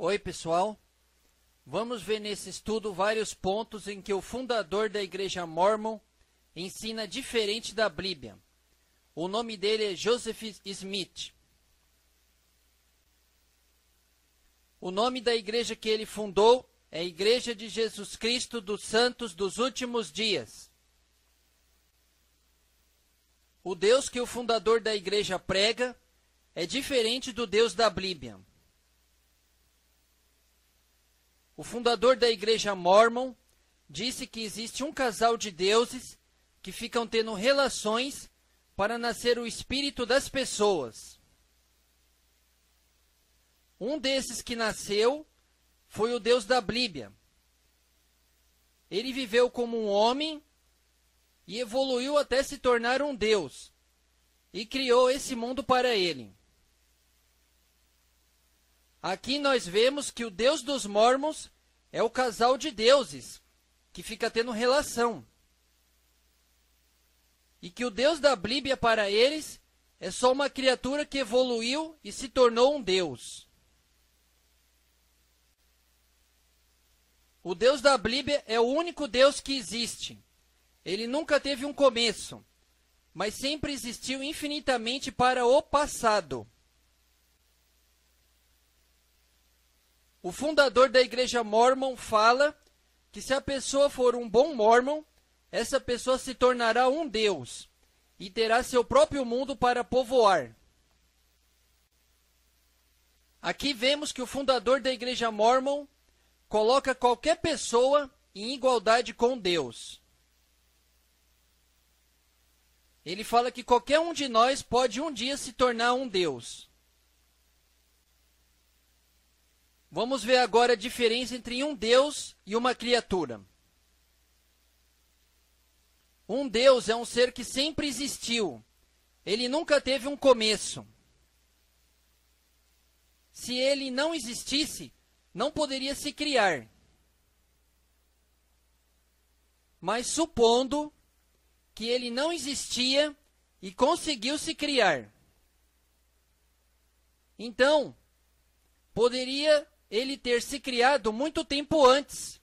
Oi, pessoal. Vamos ver nesse estudo vários pontos em que o fundador da Igreja Mormon ensina diferente da Bíblia. O nome dele é Joseph Smith. O nome da igreja que ele fundou é Igreja de Jesus Cristo dos Santos dos Últimos Dias. O Deus que o fundador da igreja prega é diferente do Deus da Bíblia. O fundador da igreja Mormon disse que existe um casal de deuses que ficam tendo relações para nascer o espírito das pessoas. Um desses que nasceu foi o deus da Bíblia. Ele viveu como um homem e evoluiu até se tornar um deus e criou esse mundo para ele. Aqui nós vemos que o Deus dos Mormons é o casal de deuses que fica tendo relação. E que o Deus da Bíblia para eles é só uma criatura que evoluiu e se tornou um Deus. O Deus da Bíblia é o único Deus que existe. Ele nunca teve um começo, mas sempre existiu infinitamente para o passado. O fundador da igreja mormon fala que se a pessoa for um bom mormon, essa pessoa se tornará um deus e terá seu próprio mundo para povoar. Aqui vemos que o fundador da igreja mormon coloca qualquer pessoa em igualdade com Deus. Ele fala que qualquer um de nós pode um dia se tornar um Deus. Vamos ver agora a diferença entre um Deus e uma criatura. Um Deus é um ser que sempre existiu. Ele nunca teve um começo. Se ele não existisse, não poderia se criar. Mas supondo que ele não existia e conseguiu se criar. Então, poderia ele ter se criado muito tempo antes.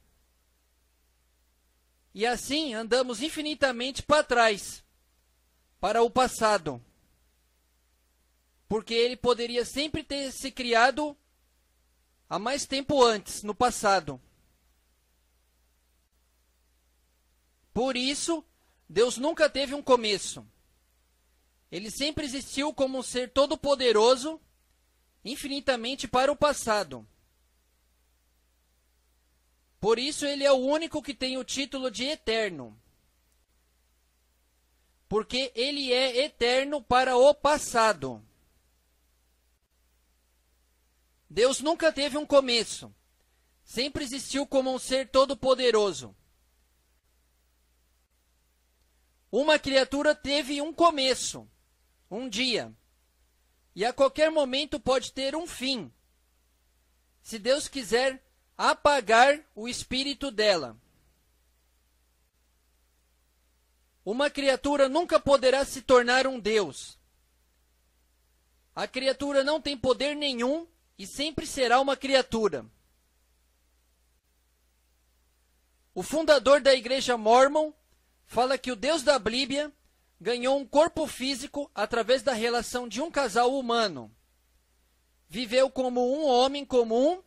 E assim andamos infinitamente para trás, para o passado. Porque ele poderia sempre ter se criado há mais tempo antes, no passado. Por isso, Deus nunca teve um começo. Ele sempre existiu como um ser todo-poderoso, infinitamente para o passado. Por isso ele é o único que tem o título de eterno. Porque ele é eterno para o passado. Deus nunca teve um começo. Sempre existiu como um ser todo-poderoso. Uma criatura teve um começo, um dia. E a qualquer momento pode ter um fim. Se Deus quiser, apagar o espírito dela. Uma criatura nunca poderá se tornar um Deus. A criatura não tem poder nenhum e sempre será uma criatura. O fundador da igreja Mormon fala que o Deus da Bíblia ganhou um corpo físico através da relação de um casal humano. Viveu como um homem comum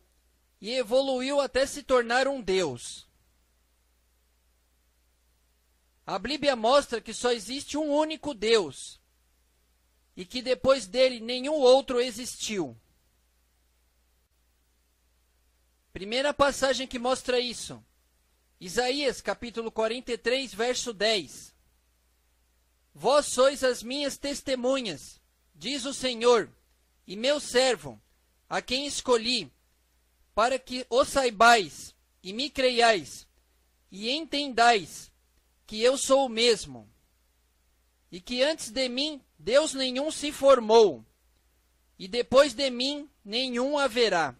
e evoluiu até se tornar um Deus. A Bíblia mostra que só existe um único Deus e que depois dele nenhum outro existiu. Primeira passagem que mostra isso. Isaías capítulo 43, verso 10. Vós sois as minhas testemunhas, diz o Senhor, e meu servo, a quem escolhi, para que o saibais e me creiais e entendais que eu sou o mesmo e que antes de mim Deus nenhum se formou e depois de mim nenhum haverá.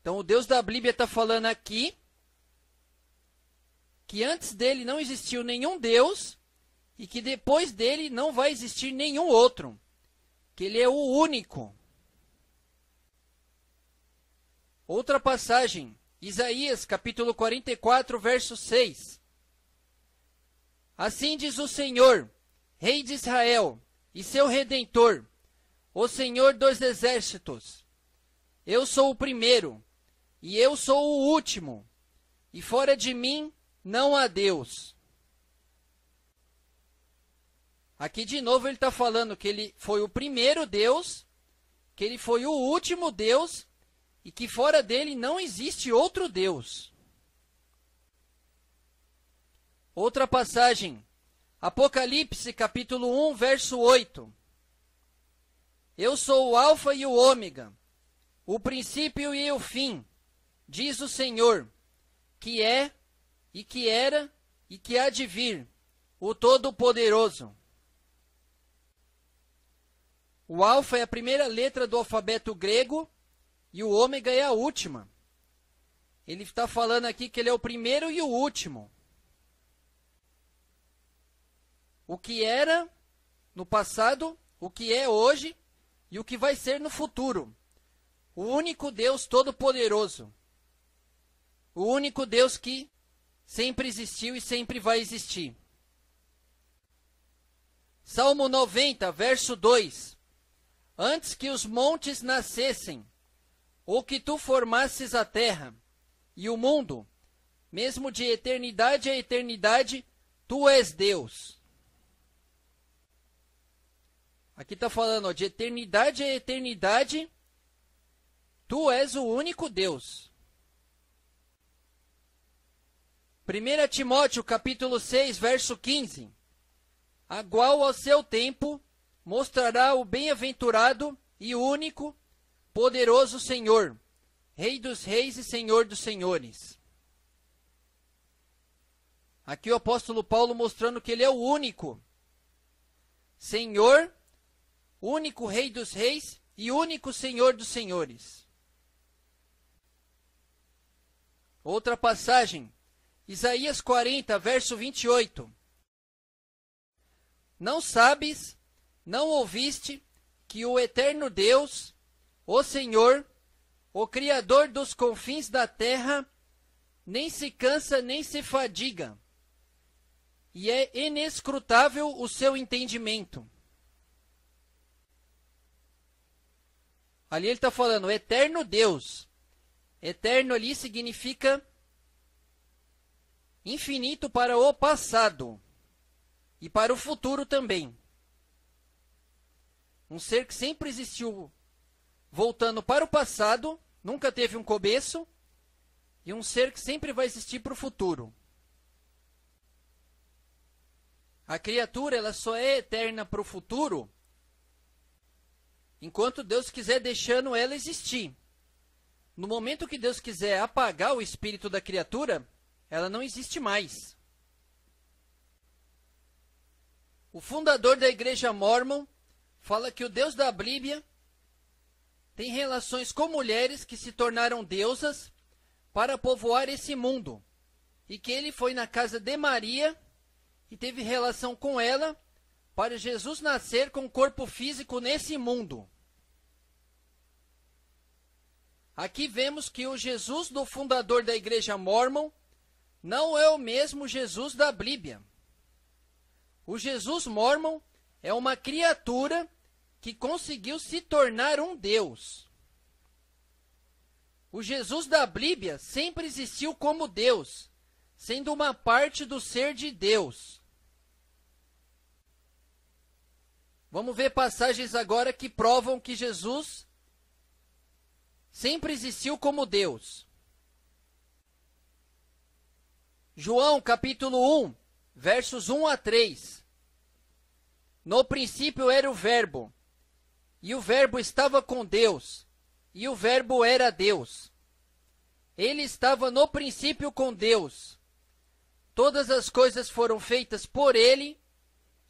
Então o Deus da Bíblia está falando aqui que antes dele não existiu nenhum Deus e que depois dele não vai existir nenhum outro, que ele é o único. Outra passagem, Isaías capítulo 44, verso 6. Assim diz o Senhor, Rei de Israel e seu Redentor, o Senhor dos exércitos: Eu sou o primeiro e eu sou o último, e fora de mim não há Deus. Aqui de novo ele está falando que ele foi o primeiro Deus, que ele foi o último Deus e que fora dele não existe outro Deus. Outra passagem, Apocalipse capítulo 1, verso 8. Eu sou o Alfa e o Ômega, o princípio e o fim, diz o Senhor, que é, e que era, e que há de vir, o Todo-Poderoso. O Alfa é a primeira letra do alfabeto grego e o ômega é a última. Ele está falando aqui que ele é o primeiro e o último. O que era no passado, o que é hoje e o que vai ser no futuro. O único Deus Todo-Poderoso. O único Deus que sempre existiu e sempre vai existir. Salmo 90, verso 2: Antes que os montes nascessem, ou que tu formasses a terra e o mundo, mesmo de eternidade a eternidade, tu és Deus. Aqui está falando ó, de eternidade a eternidade, tu és o único Deus. 1 Timóteo capítulo 6, verso 15. A qual ao seu tempo mostrará o bem-aventurado e único Poderoso Senhor, Rei dos Reis e Senhor dos Senhores. Aqui o apóstolo Paulo mostrando que ele é o único Senhor, único Rei dos Reis e único Senhor dos Senhores. Outra passagem, Isaías 40, verso 28. Não sabes, não ouviste que o eterno Deus o Senhor, o Criador dos confins da terra, nem se cansa nem se fadiga, e é inescrutável o seu entendimento. Ali ele está falando, eterno Deus. Eterno ali significa infinito para o passado e para o futuro também. Um ser que sempre existiu voltando para o passado, nunca teve um começo, e um ser que sempre vai existir para o futuro. A criatura ela só é eterna para o futuro enquanto Deus quiser deixando ela existir. No momento que Deus quiser apagar o espírito da criatura, ela não existe mais. O fundador da igreja mormon fala que o Deus da Bíblia tem relações com mulheres que se tornaram deusas para povoar esse mundo, e que ele foi na casa de Maria e teve relação com ela para Jesus nascer com corpo físico nesse mundo. Aqui vemos que o Jesus do fundador da igreja mormon não é o mesmo Jesus da Bíblia. O Jesus mormon é uma criatura que conseguiu se tornar um Deus. O Jesus da Bíblia sempre existiu como Deus, sendo uma parte do ser de Deus. Vamos ver passagens agora que provam que Jesus sempre existiu como Deus. João capítulo 1, versos 1 a 3. No princípio era o Verbo, e o Verbo estava com Deus, e o Verbo era Deus. Ele estava no princípio com Deus. Todas as coisas foram feitas por ele,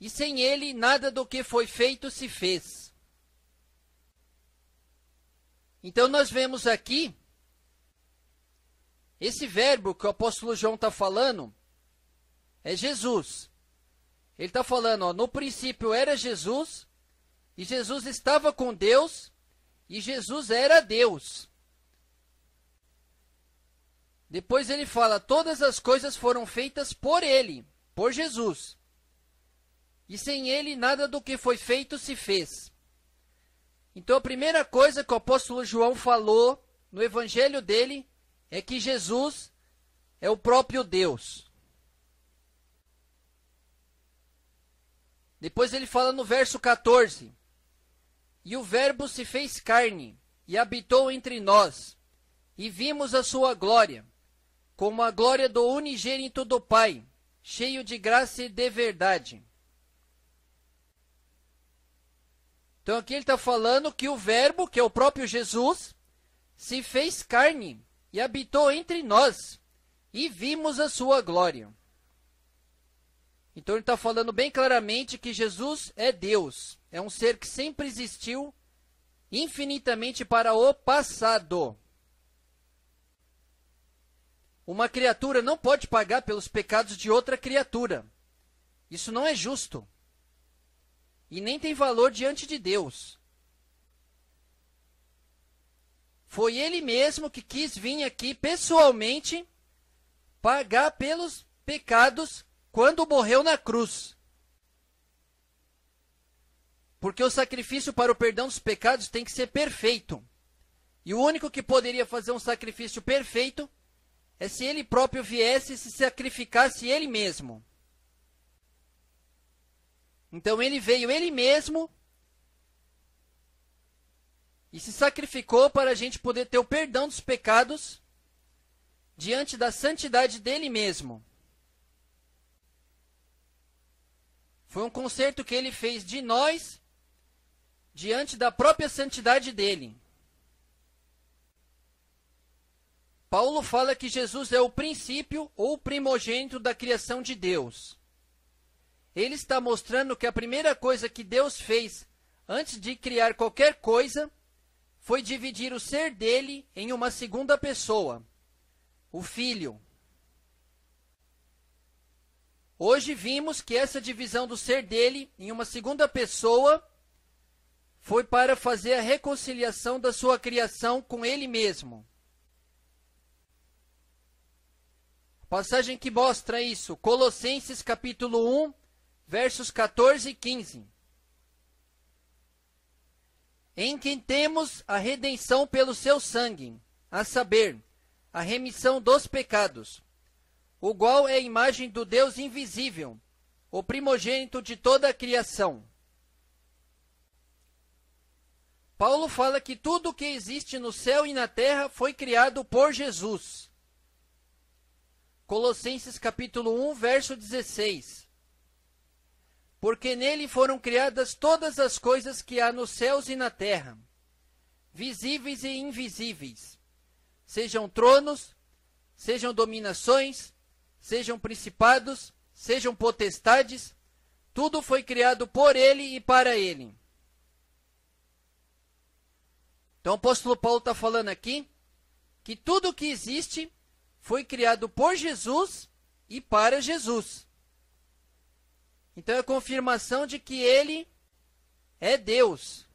e sem ele nada do que foi feito se fez. Então nós vemos aqui esse verbo que o apóstolo João está falando é Jesus. Ele está falando, ó, no princípio era Jesus, e Jesus estava com Deus e Jesus era Deus. Depois ele fala: todas as coisas foram feitas por ele, por Jesus. E sem ele nada do que foi feito se fez. Então a primeira coisa que o apóstolo João falou no evangelho dele é que Jesus é o próprio Deus. Depois ele fala no verso 14: e o Verbo se fez carne e habitou entre nós, e vimos a sua glória, como a glória do unigênito do Pai, cheio de graça e de verdade. Então aqui ele está falando que o Verbo, que é o próprio Jesus, se fez carne e habitou entre nós, e vimos a sua glória. Então ele está falando bem claramente que Jesus é Deus é um ser que sempre existiu infinitamente para o passado. Uma criatura não pode pagar pelos pecados de outra criatura. Isso não é justo. E nem tem valor diante de Deus. Foi ele mesmo que quis vir aqui pessoalmente pagar pelos pecados quando morreu na cruz. Porque o sacrifício para o perdão dos pecados tem que ser perfeito. E o único que poderia fazer um sacrifício perfeito é se ele próprio viesse e se sacrificasse ele mesmo. Então ele veio ele mesmo e se sacrificou para a gente poder ter o perdão dos pecados diante da santidade dele mesmo. Foi um concerto que ele fez de nós diante da própria santidade dele. Paulo fala que Jesus é o princípio ou primogênito da criação de Deus. Ele está mostrando que a primeira coisa que Deus fez antes de criar qualquer coisa foi dividir o ser dele em uma segunda pessoa, o Filho. Hoje vimos que essa divisão do ser dele em uma segunda pessoa foi para fazer a reconciliação da sua criação com ele mesmo. Passagem que mostra isso, Colossenses capítulo 1, versos 14 e 15. Em quem temos a redenção pelo seu sangue, a saber, a remissão dos pecados, o qual é a imagem do Deus invisível, o primogênito de toda a criação Paulo fala que tudo o que existe no céu e na terra foi criado por Jesus. Colossenses capítulo 1, verso 16. Porque nele foram criadas todas as coisas que há nos céus e na terra, visíveis e invisíveis, sejam tronos, sejam dominações, sejam principados, sejam potestades, tudo foi criado por ele e para ele. Então o apóstolo Paulo está falando aqui que tudo que existe foi criado por Jesus e para Jesus. Então é a confirmação de que ele é Deus.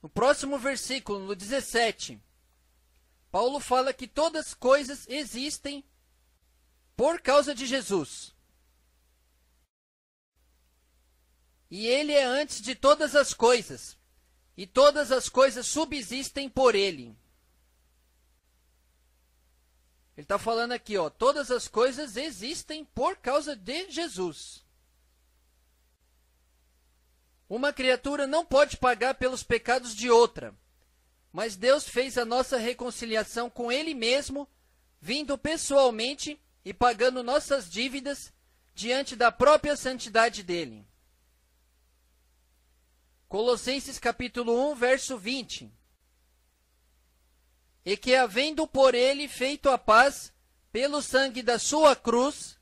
No próximo versículo, no 17, Paulo fala que todas as coisas existem por causa de Jesus. E ele é antes de todas as coisas e todas as coisas subsistem por ele. Ele está falando aqui, ó, todas as coisas existem por causa de Jesus. Uma criatura não pode pagar pelos pecados de outra, mas Deus fez a nossa reconciliação com Ele mesmo, vindo pessoalmente e pagando nossas dívidas diante da própria santidade dele. Colossenses capítulo 1, verso 20. E que, havendo por ele feito a paz, pelo sangue da sua cruz,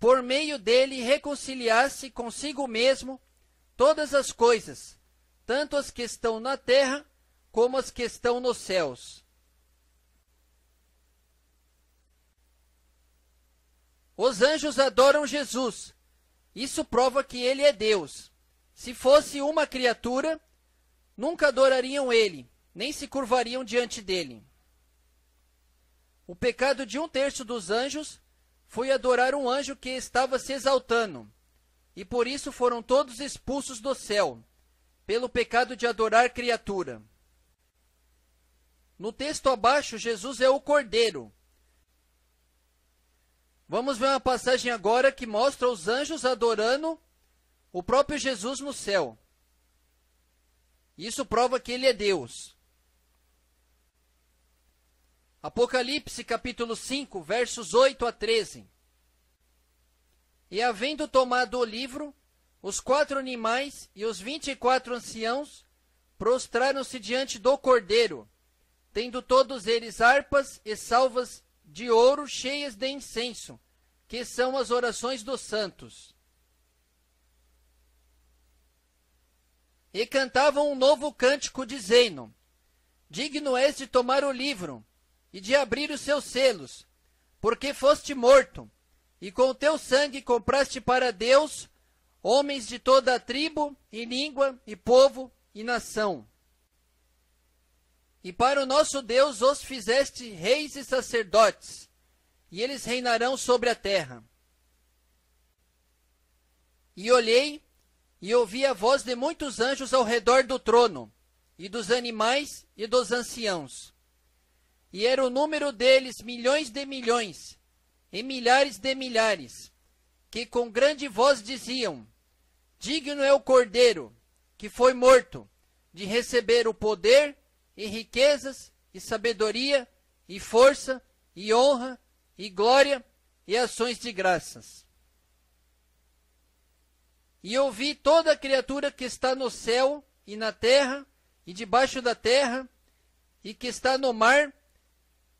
por meio dele reconciliasse consigo mesmo todas as coisas, tanto as que estão na terra como as que estão nos céus. Os anjos adoram Jesus. Isso prova que ele é Deus. Se fosse uma criatura, nunca adorariam ele, nem se curvariam diante dele. O pecado de um terço dos anjos foi adorar um anjo que estava se exaltando, e por isso foram todos expulsos do céu, pelo pecado de adorar criatura. No texto abaixo, Jesus é o cordeiro. Vamos ver uma passagem agora que mostra os anjos adorando o próprio Jesus no céu. Isso prova que ele é Deus. Apocalipse capítulo 5, versos 8 a 13. E havendo tomado o livro, os quatro animais e os vinte e quatro anciãos prostraram-se diante do cordeiro, tendo todos eles harpas e salvas de ouro cheias de incenso, que são as orações dos santos. e cantavam um novo cântico, dizendo: Digno és de tomar o livro e de abrir os seus selos, porque foste morto, e com teu sangue compraste para Deus homens de toda a tribo, e língua, e povo, e nação. E para o nosso Deus os fizeste reis e sacerdotes, e eles reinarão sobre a terra. E olhei, e ouvi a voz de muitos anjos ao redor do trono, e dos animais e dos anciãos. E era o número deles milhões de milhões, e milhares de milhares, que com grande voz diziam: Digno é o Cordeiro, que foi morto, de receber o poder e riquezas e sabedoria e força e honra e glória e ações de graças. E ouvi toda toda criatura que está no céu e na terra e debaixo da terra e que está no mar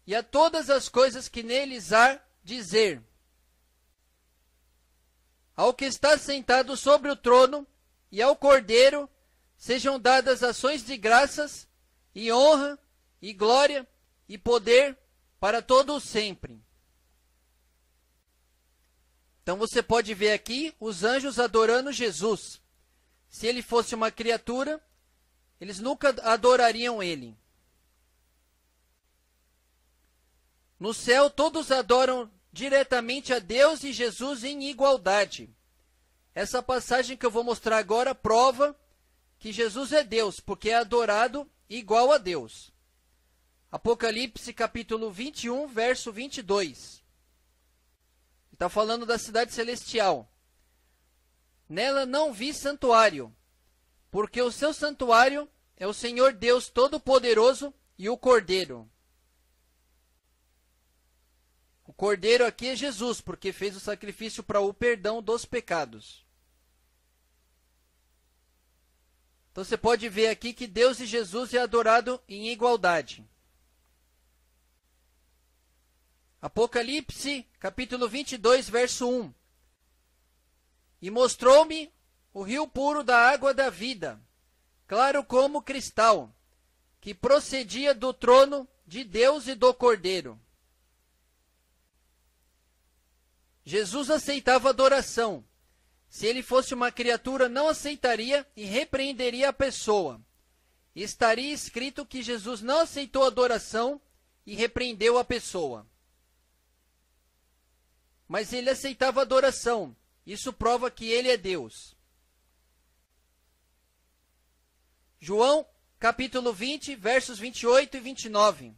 e a todas as coisas que neles há dizer. Ao que está sentado sobre o trono e ao cordeiro sejam dadas ações de graças e honra e glória e poder para todo o sempre. Então você pode ver aqui os anjos adorando Jesus. Se ele fosse uma criatura, eles nunca adorariam ele. No céu, todos adoram diretamente a Deus e Jesus em igualdade. Essa passagem que eu vou mostrar agora prova que Jesus é Deus, porque é adorado igual a Deus. Apocalipse capítulo 21, verso 22. Está falando da cidade celestial. Nela não vi santuário, porque o seu santuário é o Senhor Deus Todo-Poderoso e o Cordeiro. O Cordeiro aqui é Jesus, porque fez o sacrifício para o perdão dos pecados. Então você pode ver aqui que Deus e Jesus é adorado em igualdade. Apocalipse, capítulo 22, verso 1. E mostrou-me o rio puro da água da vida, claro como cristal, que procedia do trono de Deus e do Cordeiro. Jesus aceitava adoração. Se ele fosse uma criatura, não aceitaria e repreenderia a pessoa. Estaria escrito que Jesus não aceitou adoração e repreendeu a pessoa mas ele aceitava adoração. Isso prova que ele é Deus. João, capítulo 20, versos 28 e 29.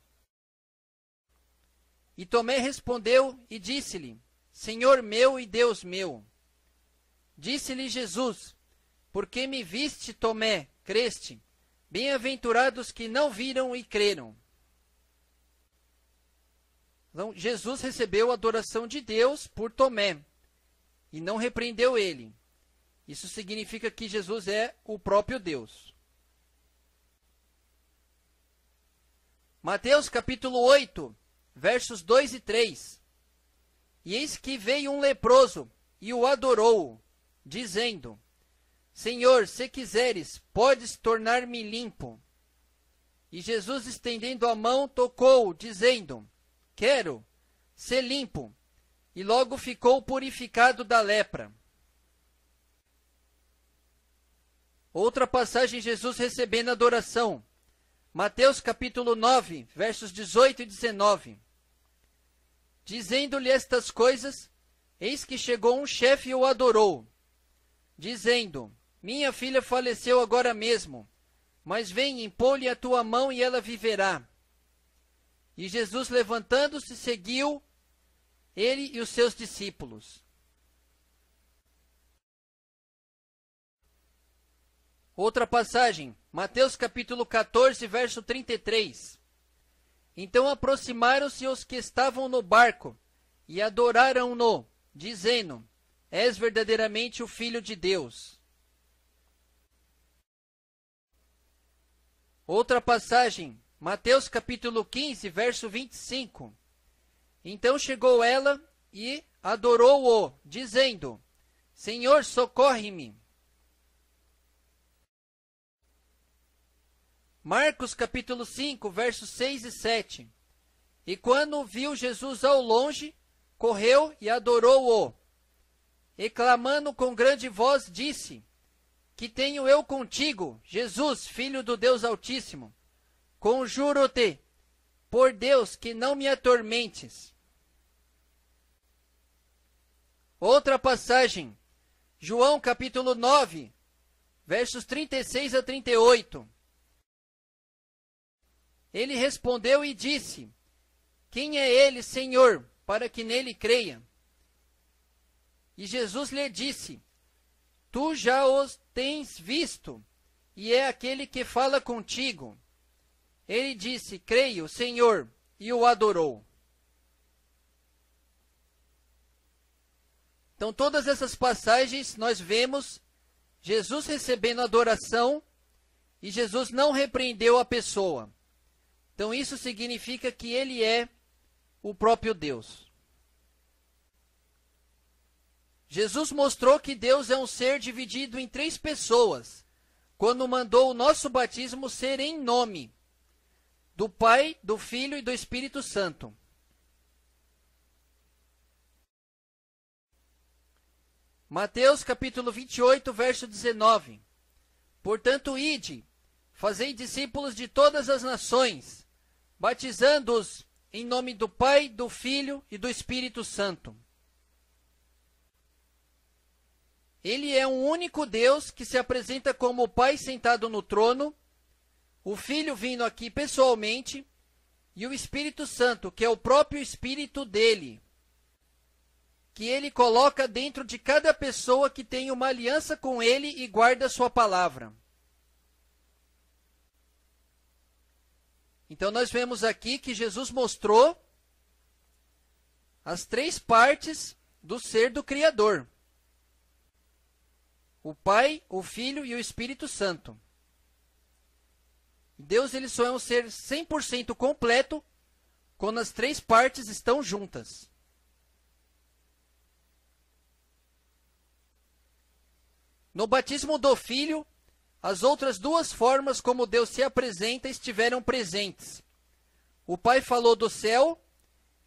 E Tomé respondeu e disse-lhe: Senhor meu e Deus meu. Disse-lhe Jesus: Por que me viste, Tomé, creste. Bem-aventurados que não viram e creram. Então, Jesus recebeu a adoração de Deus por Tomé e não repreendeu ele. Isso significa que Jesus é o próprio Deus. Mateus capítulo 8, versos 2 e 3. E eis que veio um leproso e o adorou, dizendo: Senhor, se quiseres, podes tornar-me limpo. E Jesus, estendendo a mão, tocou, dizendo: Quero ser limpo. E logo ficou purificado da lepra. Outra passagem, Jesus recebendo adoração. Mateus capítulo 9, versos 18 e 19. Dizendo-lhe estas coisas, eis que chegou um chefe e o adorou, dizendo: Minha filha faleceu agora mesmo, mas vem, impõe-lhe a tua mão e ela viverá. E Jesus, levantando-se, seguiu ele e os seus discípulos. Outra passagem, Mateus capítulo 14, verso 33. Então aproximaram-se os que estavam no barco e adoraram-no, dizendo: És verdadeiramente o Filho de Deus. Outra passagem, Mateus capítulo 15, verso 25. Então chegou ela e adorou-o, dizendo: Senhor, socorre-me. Marcos capítulo 5, versos 6 e 7. E quando viu Jesus ao longe, correu e adorou-o. E clamando com grande voz, disse: Que tenho eu contigo, Jesus, filho do Deus Altíssimo? conjuro-te, por Deus, que não me atormentes. Outra passagem, João capítulo 9, versos 36 a 38. Ele respondeu e disse: Quem é ele, Senhor, para que nele creia? E Jesus lhe disse: Tu já os tens visto, e é aquele que fala contigo. Ele disse: Creio, Senhor, e o adorou. Então, todas essas passagens nós vemos Jesus recebendo adoração e Jesus não repreendeu a pessoa. Então, isso significa que ele é o próprio Deus. Jesus mostrou que Deus é um ser dividido em três pessoas, quando mandou o nosso batismo ser em nome do Pai, do Filho e do Espírito Santo. Mateus capítulo 28, verso 19. Portanto, ide, fazei discípulos de todas as nações, batizando-os em nome do Pai, do Filho e do Espírito Santo. Ele é um único Deus que se apresenta como o Pai sentado no trono o Filho vindo aqui pessoalmente e o Espírito Santo, que é o próprio Espírito dele, que ele coloca dentro de cada pessoa que tem uma aliança com ele e guarda sua palavra. Então nós vemos aqui que Jesus mostrou as três partes do ser do Criador: o Pai, o Filho e o Espírito Santo. Deus ele só é um ser 100% completo quando as três partes estão juntas. No batismo do filho, as outras duas formas como Deus se apresenta estiveram presentes. O Pai falou do céu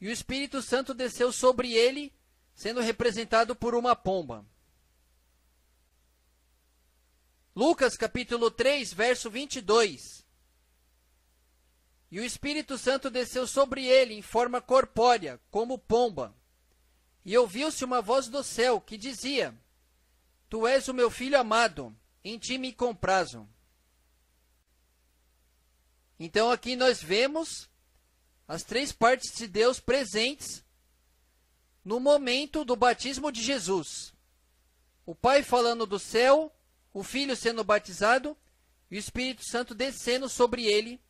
e o Espírito Santo desceu sobre ele, sendo representado por uma pomba. Lucas capítulo 3, verso 22. E o Espírito Santo desceu sobre ele em forma corpórea, como pomba. E ouviu-se uma voz do céu que dizia: Tu és o meu filho amado, em ti me comprazo. Então aqui nós vemos as três partes de Deus presentes no momento do batismo de Jesus. O Pai falando do céu, o Filho sendo batizado e o Espírito Santo descendo sobre ele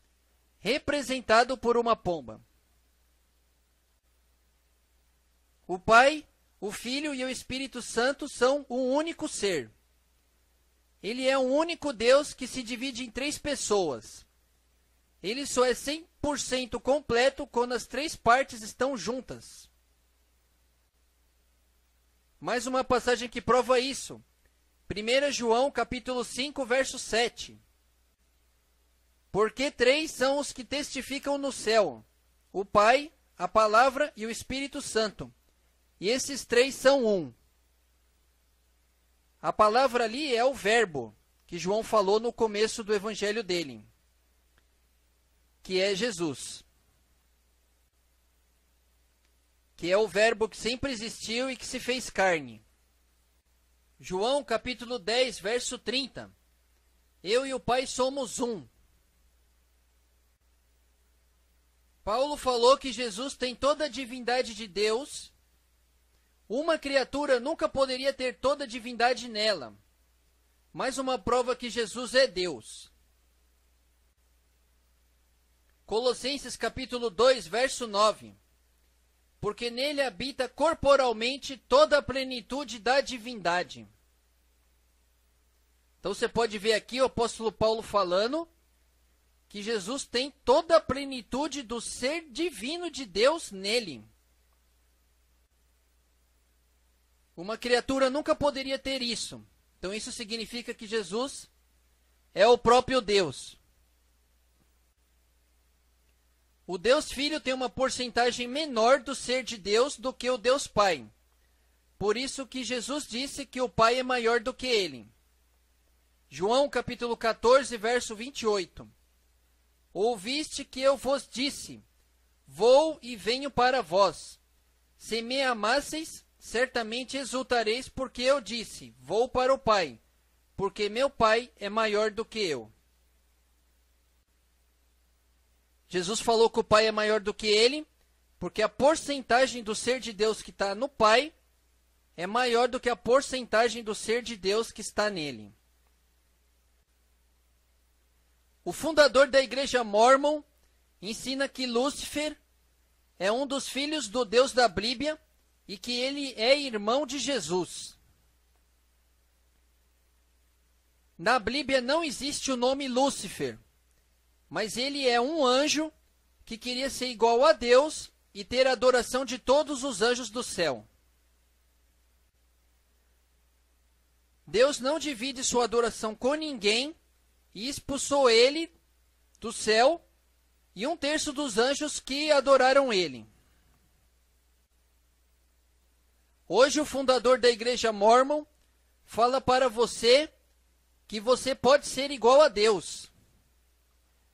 representado por uma pomba. O Pai, o Filho e o Espírito Santo são um único ser. Ele é um único Deus que se divide em três pessoas. Ele só é 100% completo quando as três partes estão juntas. Mais uma passagem que prova isso. 1 João capítulo 5, verso 7. Porque três são os que testificam no céu: o Pai, a Palavra e o Espírito Santo. E esses três são um. A palavra ali é o Verbo, que João falou no começo do evangelho dele, que é Jesus. Que é o Verbo que sempre existiu e que se fez carne. João capítulo 10, verso 30. Eu e o Pai somos um. Paulo falou que Jesus tem toda a divindade de Deus. Uma criatura nunca poderia ter toda a divindade nela. Mais uma prova que Jesus é Deus. Colossenses capítulo 2, verso 9. Porque nele habita corporalmente toda a plenitude da divindade. Então você pode ver aqui o apóstolo Paulo falando que Jesus tem toda a plenitude do ser divino de Deus nele. Uma criatura nunca poderia ter isso. Então isso significa que Jesus é o próprio Deus. O Deus Filho tem uma porcentagem menor do ser de Deus do que o Deus Pai. Por isso que Jesus disse que o Pai é maior do que ele. João capítulo 14, verso 28. Ouviste que eu vos disse: Vou e venho para vós. Se me amasseis, certamente exultareis, porque eu disse: Vou para o Pai, porque meu Pai é maior do que eu. Jesus falou que o Pai é maior do que ele, porque a porcentagem do ser de Deus que está no Pai é maior do que a porcentagem do ser de Deus que está nele. O fundador da igreja Mormon ensina que Lúcifer é um dos filhos do Deus da Bíblia e que ele é irmão de Jesus. Na Bíblia não existe o nome Lúcifer, mas ele é um anjo que queria ser igual a Deus e ter a adoração de todos os anjos do céu. Deus não divide sua adoração com ninguém e expulsou ele do céu e um terço dos anjos que adoraram ele. Hoje, o fundador da igreja Mormon fala para você que você pode ser igual a Deus.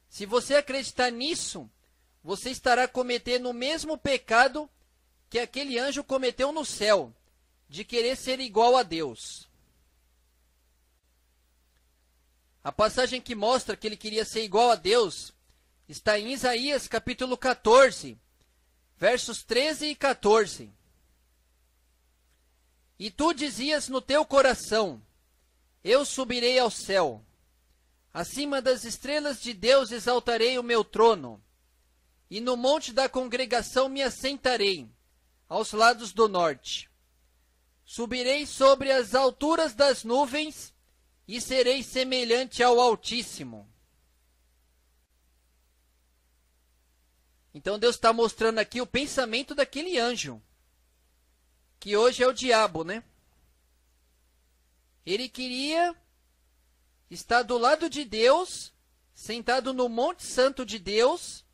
Se você acreditar nisso, você estará cometendo o mesmo pecado que aquele anjo cometeu no céu, de querer ser igual a Deus. A passagem que mostra que ele queria ser igual a Deus está em Isaías capítulo 14, versos 13 e 14. E tu dizias no teu coração: Eu subirei ao céu, acima das estrelas de Deus exaltarei o meu trono, e no monte da congregação me assentarei, aos lados do norte. Subirei sobre as alturas das nuvens e serei semelhante ao Altíssimo. Então Deus está mostrando aqui o pensamento daquele anjo, que hoje é o diabo, né? Ele queria estar do lado de Deus, sentado no Monte Santo de Deus,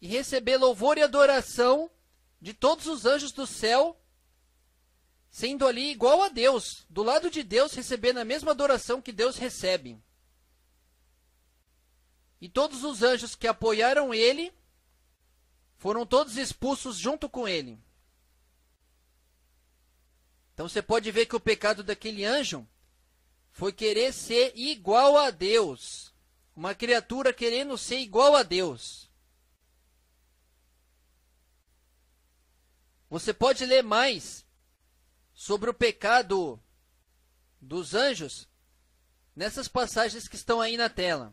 e receber louvor e adoração de todos os anjos do céu sendo ali igual a Deus, do lado de Deus, recebendo a mesma adoração que Deus recebe. E todos os anjos que apoiaram ele foram todos expulsos junto com ele. Então você pode ver que o pecado daquele anjo foi querer ser igual a Deus. Uma criatura querendo ser igual a Deus. Você pode ler mais sobre o pecado dos anjos nessas passagens que estão aí na tela.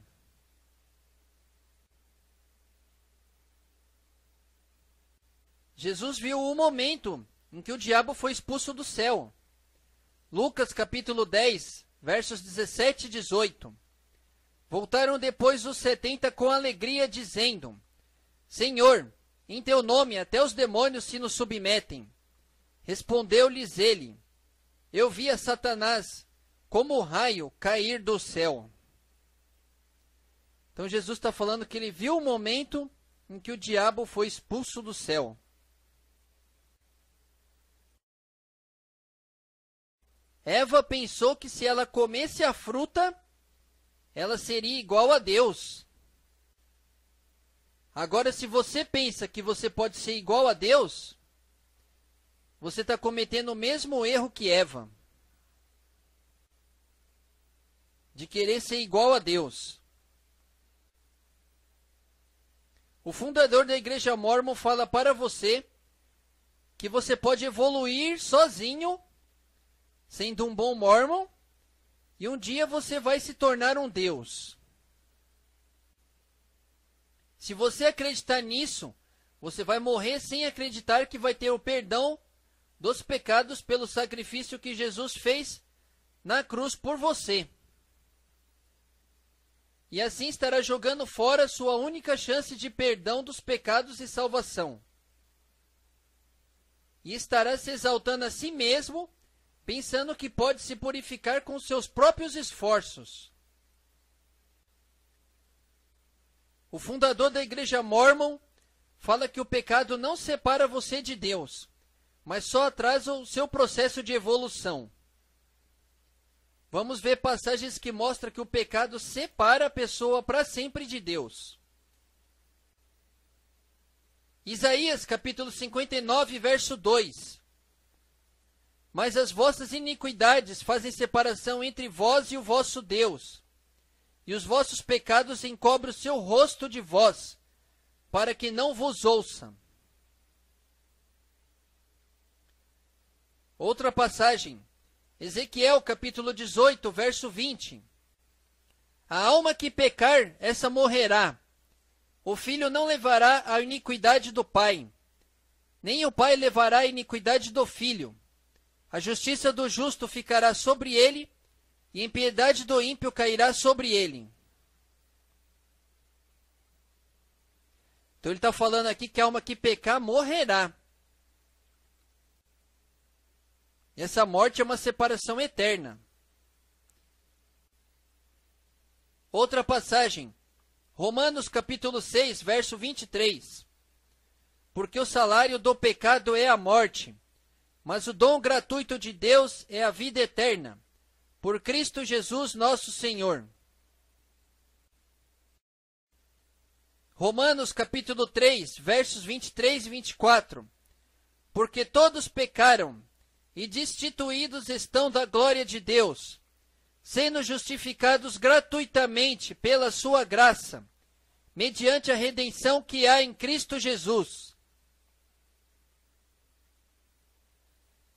Jesus viu o momento em que o diabo foi expulso do céu. Lucas capítulo 10, versos 17 e 18. Voltaram depois os setenta com alegria, dizendo: Senhor, em teu nome até os demônios se nos submetem. Respondeu-lhes ele: Eu vi a Satanás como raio cair do céu. Então Jesus está falando que ele viu o momento em que o diabo foi expulso do céu. Eva pensou que se ela comesse a fruta, ela seria igual a Deus. Agora, se você pensa que você pode ser igual a Deus, você está cometendo o mesmo erro que Eva. De querer ser igual a Deus. O fundador da igreja mormon fala para você que você pode evoluir sozinho, sendo um bom mormon, e um dia você vai se tornar um Deus. Se você acreditar nisso, você vai morrer sem acreditar que vai ter o perdão dos pecados pelo sacrifício que Jesus fez na cruz por você. E assim estará jogando fora sua única chance de perdão dos pecados e salvação. E estará se exaltando a si mesmo, pensando que pode se purificar com seus próprios esforços. O fundador da igreja Mormon fala que o pecado não separa você de Deus mas só atrasa o seu processo de evolução. Vamos ver passagens que mostram que o pecado separa a pessoa para sempre de Deus. Isaías capítulo 59, verso 2. Mas as vossas iniquidades fazem separação entre vós e o vosso Deus, e os vossos pecados encobrem o seu rosto de vós, para que não vos ouçam. Outra passagem, Ezequiel capítulo 18, verso 20. A alma que pecar, essa morrerá. O filho não levará a iniquidade do pai, nem o pai levará a iniquidade do filho. A justiça do justo ficará sobre ele, e a impiedade do ímpio cairá sobre ele. Então ele está falando aqui que a alma que pecar morrerá. Essa morte é uma separação eterna. Outra passagem, Romanos capítulo 6, verso 23. Porque o salário do pecado é a morte, mas o dom gratuito de Deus é a vida eterna, por Cristo Jesus nosso Senhor. Romanos capítulo 3, versos 23 e 24. Porque todos pecaram e destituídos estão da glória de Deus, sendo justificados gratuitamente pela sua graça, mediante a redenção que há em Cristo Jesus.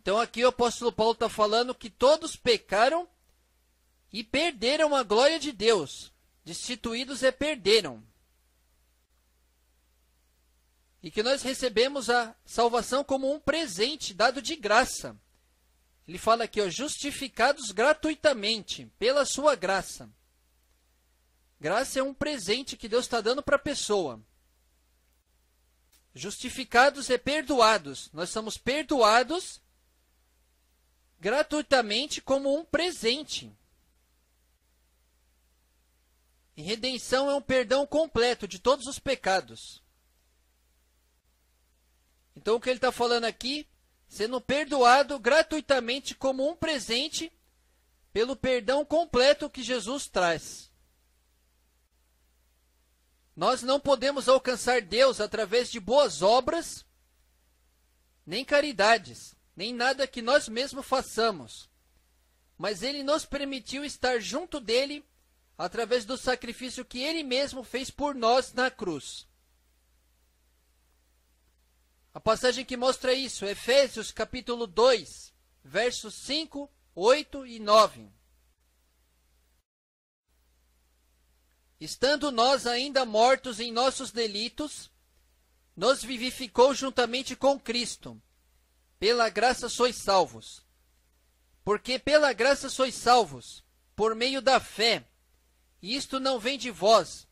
Então aqui o apóstolo Paulo está falando que todos pecaram e perderam a glória de Deus. Destituídos é perderam. E que nós recebemos a salvação como um presente dado de graça. Ele fala aqui, ó, justificados gratuitamente pela sua graça. Graça é um presente que Deus está dando para a pessoa. Justificados é perdoados. Nós somos perdoados gratuitamente como um presente. E redenção é um perdão completo de todos os pecados. Então o que ele está falando aqui sendo perdoado gratuitamente como um presente pelo perdão completo que Jesus traz. Nós não podemos alcançar Deus através de boas obras, nem caridades, nem nada que nós mesmos façamos. Mas Ele nos permitiu estar junto dele através do sacrifício que Ele mesmo fez por nós na cruz. A passagem que mostra isso, Efésios capítulo 2, versos 5, 8 e 9. Estando nós ainda mortos em nossos delitos, nos vivificou juntamente com Cristo. Pela graça sois salvos. Porque pela graça sois salvos, por meio da fé. E isto não vem de vós,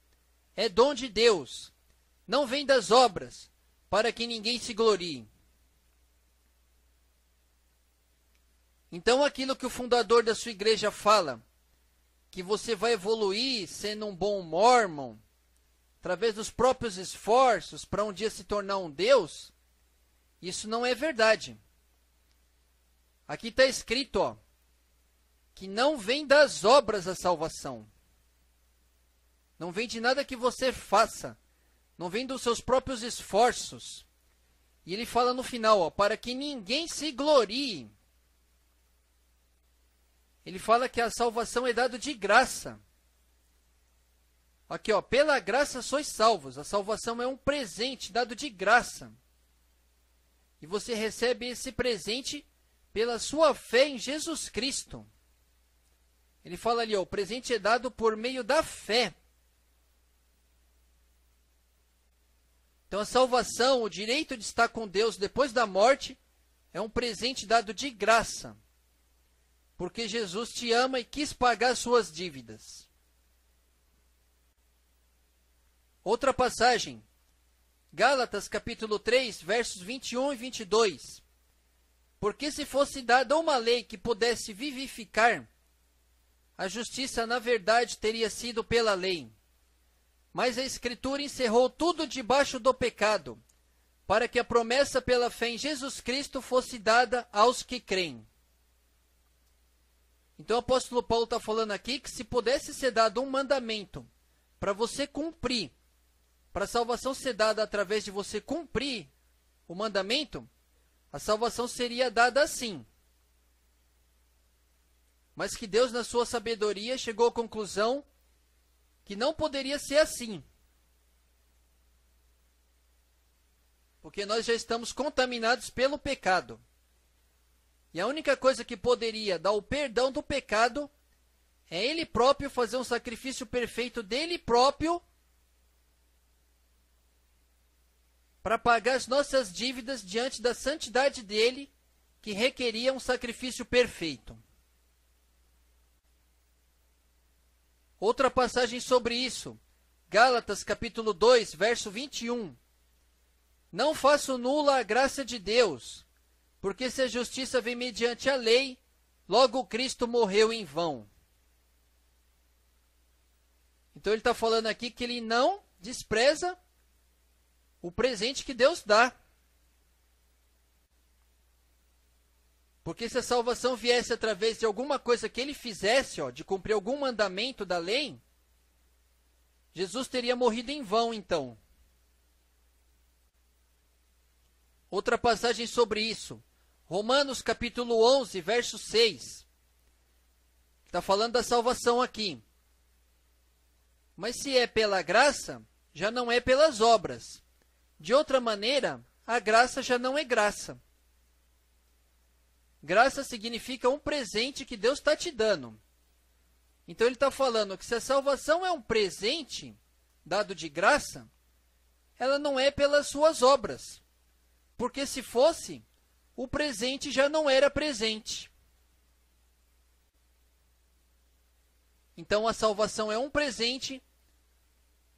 é dom de Deus. Não vem das obras, para que ninguém se glorie. Então, aquilo que o fundador da sua igreja fala, que você vai evoluir sendo um bom mormon, através dos próprios esforços para um dia se tornar um Deus, isso não é verdade. Aqui está escrito, ó, que não vem das obras a salvação. Não vem de nada que você faça, não vem dos seus próprios esforços. E ele fala no final, ó, para que ninguém se glorie. Ele fala que a salvação é dado de graça. Aqui, ó, pela graça sois salvos. A salvação é um presente dado de graça. E você recebe esse presente pela sua fé em Jesus Cristo. Ele fala ali, ó, o presente é dado por meio da fé. Então a salvação, o direito de estar com Deus depois da morte, é um presente dado de graça. Porque Jesus te ama e quis pagar suas dívidas. Outra passagem, Gálatas capítulo 3, versos 21 e 22. Porque se fosse dada uma lei que pudesse vivificar, a justiça, na verdade, teria sido pela lei. Mas a Escritura encerrou tudo debaixo do pecado, para que a promessa pela fé em Jesus Cristo fosse dada aos que creem. Então o apóstolo Paulo está falando aqui que se pudesse ser dado um mandamento para você cumprir, para a salvação ser dada através de você cumprir o mandamento, a salvação seria dada assim. Mas que Deus, na sua sabedoria, chegou à conclusão que não poderia ser assim. Porque nós já estamos contaminados pelo pecado. E a única coisa que poderia dar o perdão do pecado é ele próprio fazer um sacrifício perfeito dele próprio para pagar as nossas dívidas diante da santidade dele, que requeria um sacrifício perfeito. Outra passagem sobre isso. Gálatas capítulo 2, verso 21. Não faço nula a graça de Deus, porque se a justiça vem mediante a lei, logo Cristo morreu em vão. Então ele está falando aqui que ele não despreza o presente que Deus dá. Porque se a salvação viesse através de alguma coisa que ele fizesse, ó, de cumprir algum mandamento da lei, Jesus teria morrido em vão, então. Outra passagem sobre isso. Romanos capítulo 11, verso 6. Está falando da salvação aqui. Mas se é pela graça, já não é pelas obras. De outra maneira, a graça já não é graça. Graça significa um presente que Deus está te dando. Então ele está falando que se a salvação é um presente dado de graça, ela não é pelas suas obras. Porque se fosse, o presente já não era presente. Então a salvação é um presente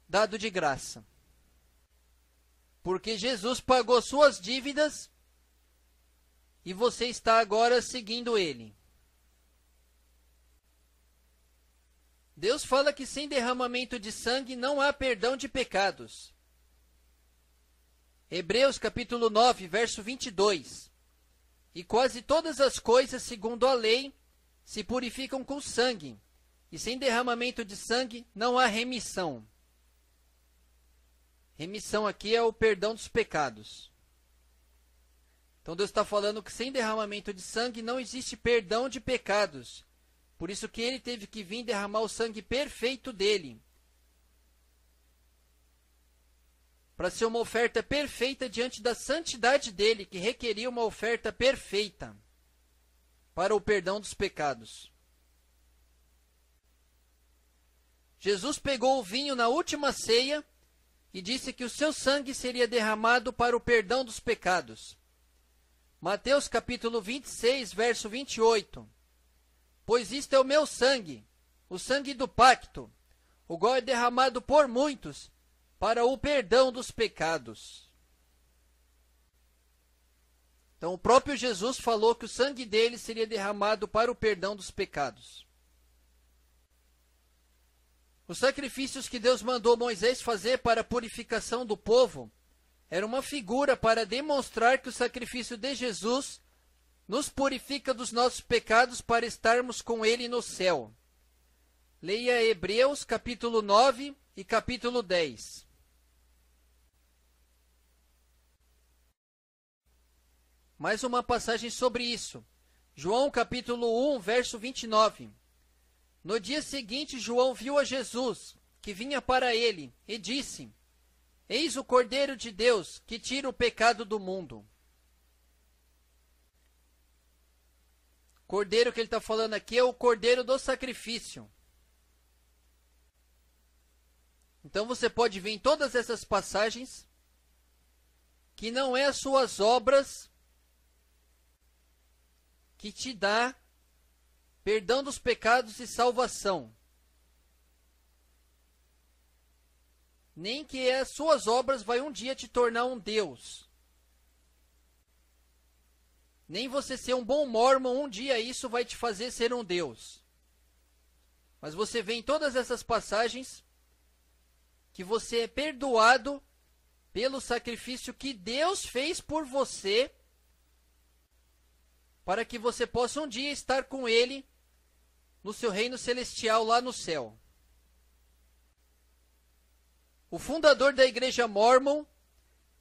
dado de graça. Porque Jesus pagou suas dívidas e você está agora seguindo ele. Deus fala que sem derramamento de sangue não há perdão de pecados. Hebreus capítulo 9, verso 22. E quase todas as coisas, segundo a lei, se purificam com sangue, e sem derramamento de sangue não há remissão. Remissão aqui é o perdão dos pecados. Então Deus está falando que sem derramamento de sangue não existe perdão de pecados. Por isso que ele teve que vir derramar o sangue perfeito dele. Para ser uma oferta perfeita diante da santidade dele, que requeria uma oferta perfeita para o perdão dos pecados. Jesus pegou o vinho na última ceia e disse que o seu sangue seria derramado para o perdão dos pecados. Mateus capítulo 26, verso 28. Pois isto é o meu sangue, o sangue do pacto, o qual é derramado por muitos para o perdão dos pecados. Então o próprio Jesus falou que o sangue dele seria derramado para o perdão dos pecados. Os sacrifícios que Deus mandou Moisés fazer para a purificação do povo era uma figura para demonstrar que o sacrifício de Jesus nos purifica dos nossos pecados para estarmos com ele no céu. Leia Hebreus capítulo 9 e capítulo 10. Mais uma passagem sobre isso. João capítulo 1, verso 29. No dia seguinte, João viu a Jesus, que vinha para ele, e disse: Eis o Cordeiro de Deus que tira o pecado do mundo. Cordeiro que ele está falando aqui é o cordeiro do sacrifício. Então você pode ver em todas essas passagens que não é as suas obras que te dá perdão dos pecados e salvação. nem que as suas obras vai um dia te tornar um Deus. Nem você ser um bom mormon, um dia isso vai te fazer ser um Deus. Mas você vê em todas essas passagens que você é perdoado pelo sacrifício que Deus fez por você, para que você possa um dia estar com Ele no seu reino celestial lá no céu. O fundador da igreja mormon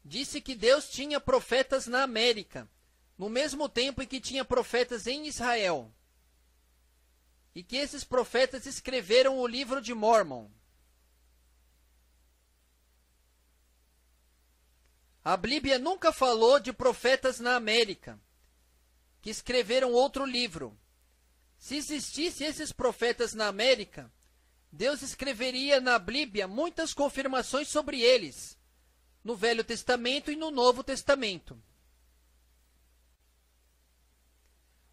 disse que Deus tinha profetas na América, no mesmo tempo em que tinha profetas em Israel. E que esses profetas escreveram o livro de Mormon. A Bíblia nunca falou de profetas na América, que escreveram outro livro. Se existissem esses profetas na América, Deus escreveria na Bíblia muitas confirmações sobre eles, no Velho Testamento e no Novo Testamento.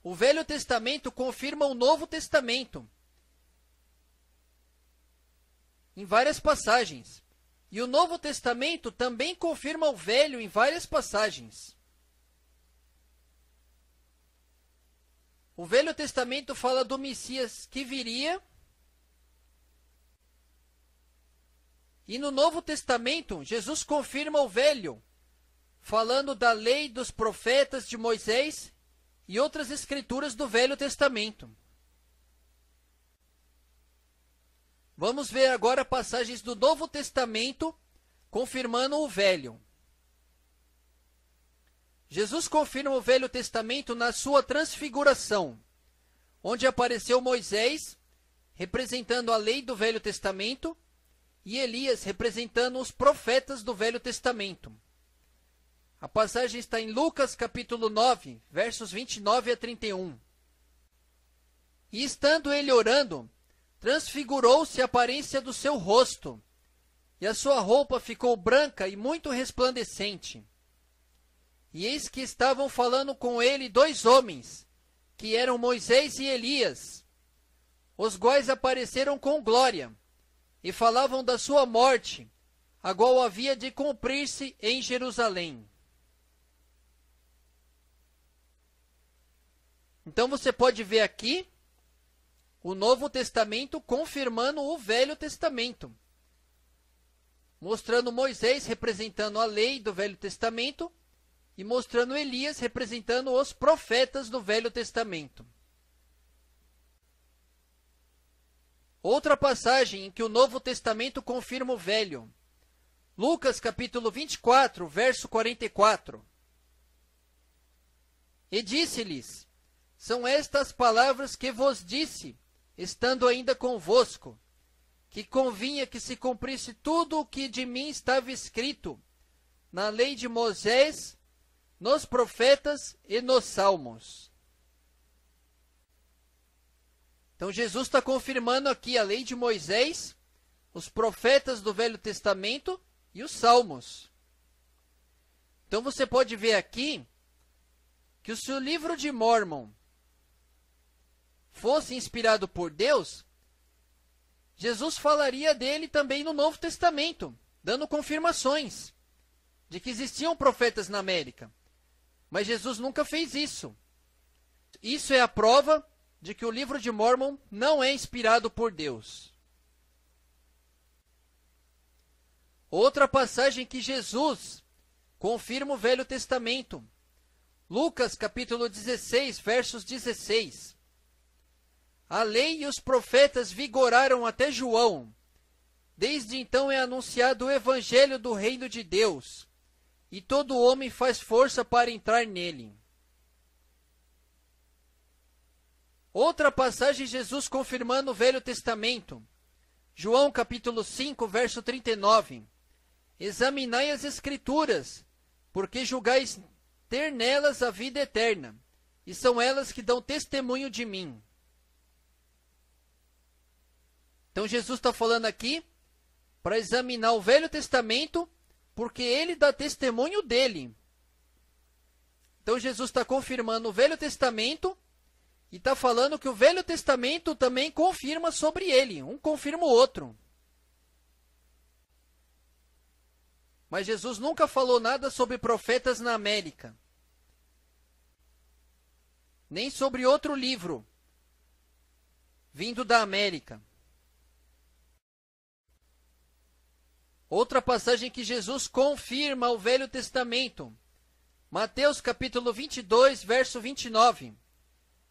O Velho Testamento confirma o Novo Testamento em várias passagens. E o Novo Testamento também confirma o Velho em várias passagens. O Velho Testamento fala do Messias que viria E no Novo Testamento, Jesus confirma o velho, falando da lei dos profetas de Moisés e outras escrituras do Velho Testamento. Vamos ver agora passagens do Novo Testamento confirmando o velho. Jesus confirma o Velho Testamento na sua transfiguração, onde apareceu Moisés, representando a lei do Velho Testamento, e Elias representando os profetas do Velho Testamento. A passagem está em Lucas capítulo 9, versos 29 a 31. E estando ele orando, transfigurou-se a aparência do seu rosto, e a sua roupa ficou branca e muito resplandecente. E eis que estavam falando com ele dois homens, que eram Moisés e Elias, os quais apareceram com glória e falavam da sua morte, a qual havia de cumprir-se em Jerusalém. Então você pode ver aqui o Novo Testamento confirmando o Velho Testamento, mostrando Moisés representando a lei do Velho Testamento e mostrando Elias representando os profetas do Velho Testamento. Outra passagem em que o Novo Testamento confirma o Velho. Lucas capítulo 24, verso 44. E disse-lhes: São estas palavras que vos disse, estando ainda convosco, que convinha que se cumprisse tudo o que de mim estava escrito na lei de Moisés, nos profetas e nos salmos. Então Jesus está confirmando aqui a lei de Moisés, os profetas do Velho Testamento e os Salmos. Então você pode ver aqui que se o livro de Mormon fosse inspirado por Deus, Jesus falaria dele também no Novo Testamento, dando confirmações de que existiam profetas na América. Mas Jesus nunca fez isso. Isso é a prova de que o livro de Mormon não é inspirado por Deus. Outra passagem que Jesus confirma o Velho Testamento. Lucas capítulo 16, versos 16. A lei e os profetas vigoraram até João. Desde então é anunciado o evangelho do reino de Deus, e todo homem faz força para entrar nele. Outra passagem, Jesus confirmando o Velho Testamento. João capítulo 5, verso 39. Examinai as Escrituras, porque julgais ter nelas a vida eterna, e são elas que dão testemunho de mim. Então Jesus está falando aqui para examinar o Velho Testamento, porque ele dá testemunho dele. Então Jesus está confirmando o Velho Testamento e está falando que o Velho Testamento também confirma sobre ele. Um confirma o outro. Mas Jesus nunca falou nada sobre profetas na América. Nem sobre outro livro vindo da América. Outra passagem que Jesus confirma o Velho Testamento. Mateus capítulo 22, verso 29.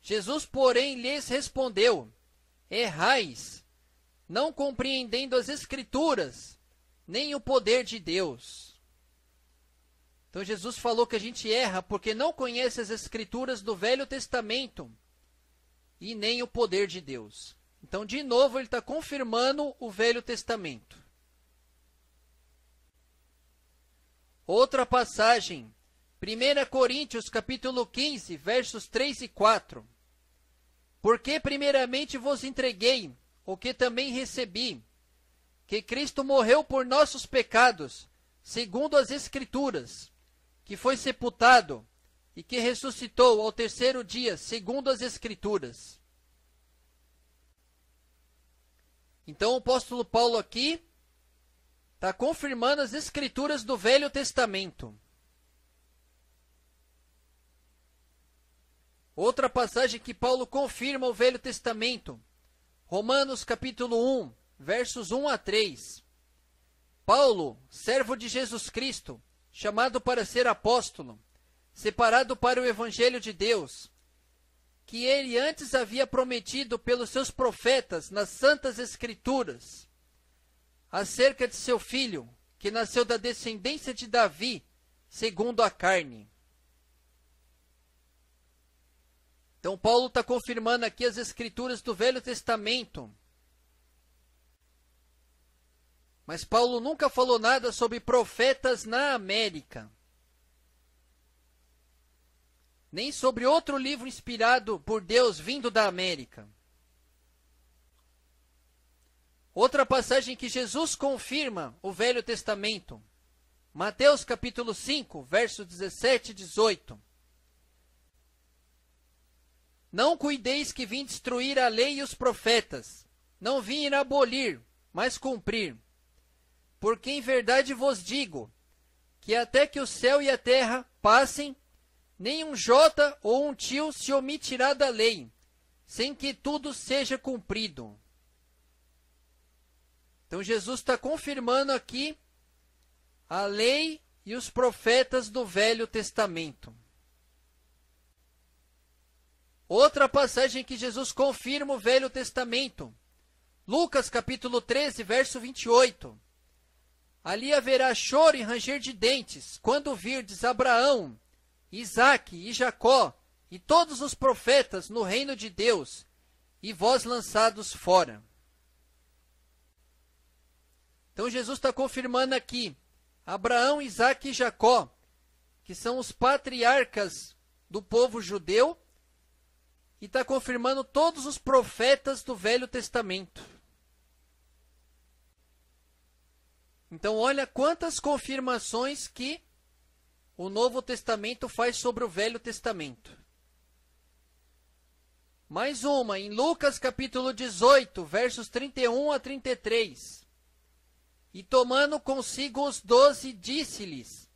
Jesus, porém, lhes respondeu: Errais, não compreendendo as Escrituras, nem o poder de Deus. Então Jesus falou que a gente erra porque não conhece as Escrituras do Velho Testamento e nem o poder de Deus. Então, de novo, ele está confirmando o Velho Testamento. Outra passagem 1 Coríntios capítulo 15, versos 3 e 4. Porque primeiramente vos entreguei o que também recebi, que Cristo morreu por nossos pecados, segundo as Escrituras, que foi sepultado e que ressuscitou ao terceiro dia, segundo as Escrituras. Então o apóstolo Paulo aqui está confirmando as Escrituras do Velho Testamento. Outra passagem que Paulo confirma o Velho Testamento, Romanos capítulo 1, versos 1 a 3. Paulo, servo de Jesus Cristo, chamado para ser apóstolo, separado para o evangelho de Deus, que ele antes havia prometido pelos seus profetas nas santas escrituras, acerca de seu filho, que nasceu da descendência de Davi, segundo a carne Então, Paulo está confirmando aqui as escrituras do Velho Testamento. Mas Paulo nunca falou nada sobre profetas na América. Nem sobre outro livro inspirado por Deus vindo da América. Outra passagem que Jesus confirma o Velho Testamento. Mateus capítulo 5, verso 17 e 18. Não cuideis que vim destruir a lei e os profetas. Não vim ir abolir, mas cumprir. Porque em verdade vos digo que até que o céu e a terra passem, nem um jota ou um tio se omitirá da lei, sem que tudo seja cumprido. Então Jesus está confirmando aqui a lei e os profetas do Velho Testamento. Outra passagem que Jesus confirma o Velho Testamento. Lucas capítulo 13, verso 28. Ali haverá choro e ranger de dentes, quando virdes Abraão, Isaque e Jacó e todos os profetas no reino de Deus, e vós lançados fora. Então Jesus está confirmando aqui Abraão, Isaque e Jacó, que são os patriarcas do povo judeu, e está confirmando todos os profetas do Velho Testamento. Então, olha quantas confirmações que o Novo Testamento faz sobre o Velho Testamento. Mais uma, em Lucas capítulo 18, versos 31 a 33. E tomando consigo os doze, disse-lhes: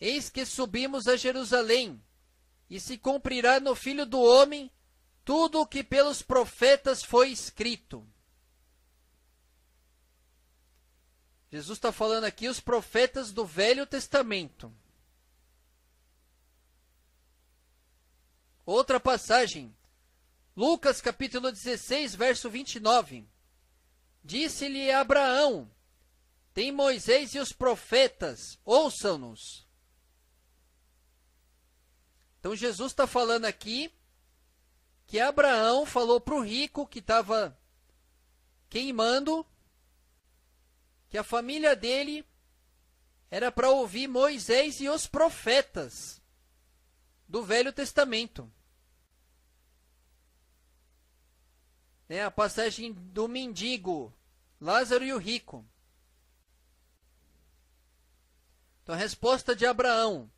Eis que subimos a Jerusalém, e se cumprirá no filho do homem tudo o que pelos profetas foi escrito. Jesus está falando aqui os profetas do Velho Testamento. Outra passagem, Lucas capítulo 16, verso 29. Disse-lhe Abraão: Tem Moisés e os profetas, ouçam-nos. Então Jesus está falando aqui que Abraão falou para o rico que estava queimando, que a família dele era para ouvir Moisés e os profetas do Velho Testamento. Né, a passagem do mendigo, Lázaro e o rico. Então a resposta de Abraão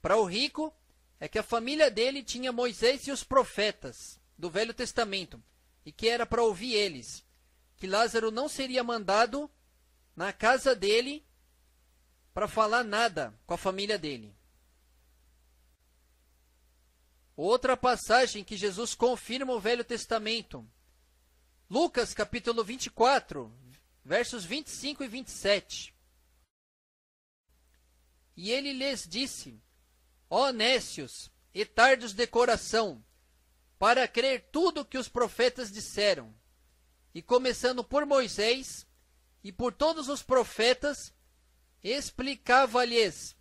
para o rico é que a família dele tinha Moisés e os profetas do Velho Testamento e que era para ouvir eles, que Lázaro não seria mandado na casa dele para falar nada com a família dele. Outra passagem que Jesus confirma o Velho Testamento. Lucas capítulo 24, versos 25 e 27. E ele lhes disse: Ó oh, necios e tardos de coração, para crer tudo o que os profetas disseram. E começando por Moisés e por todos os profetas, explicava-lhes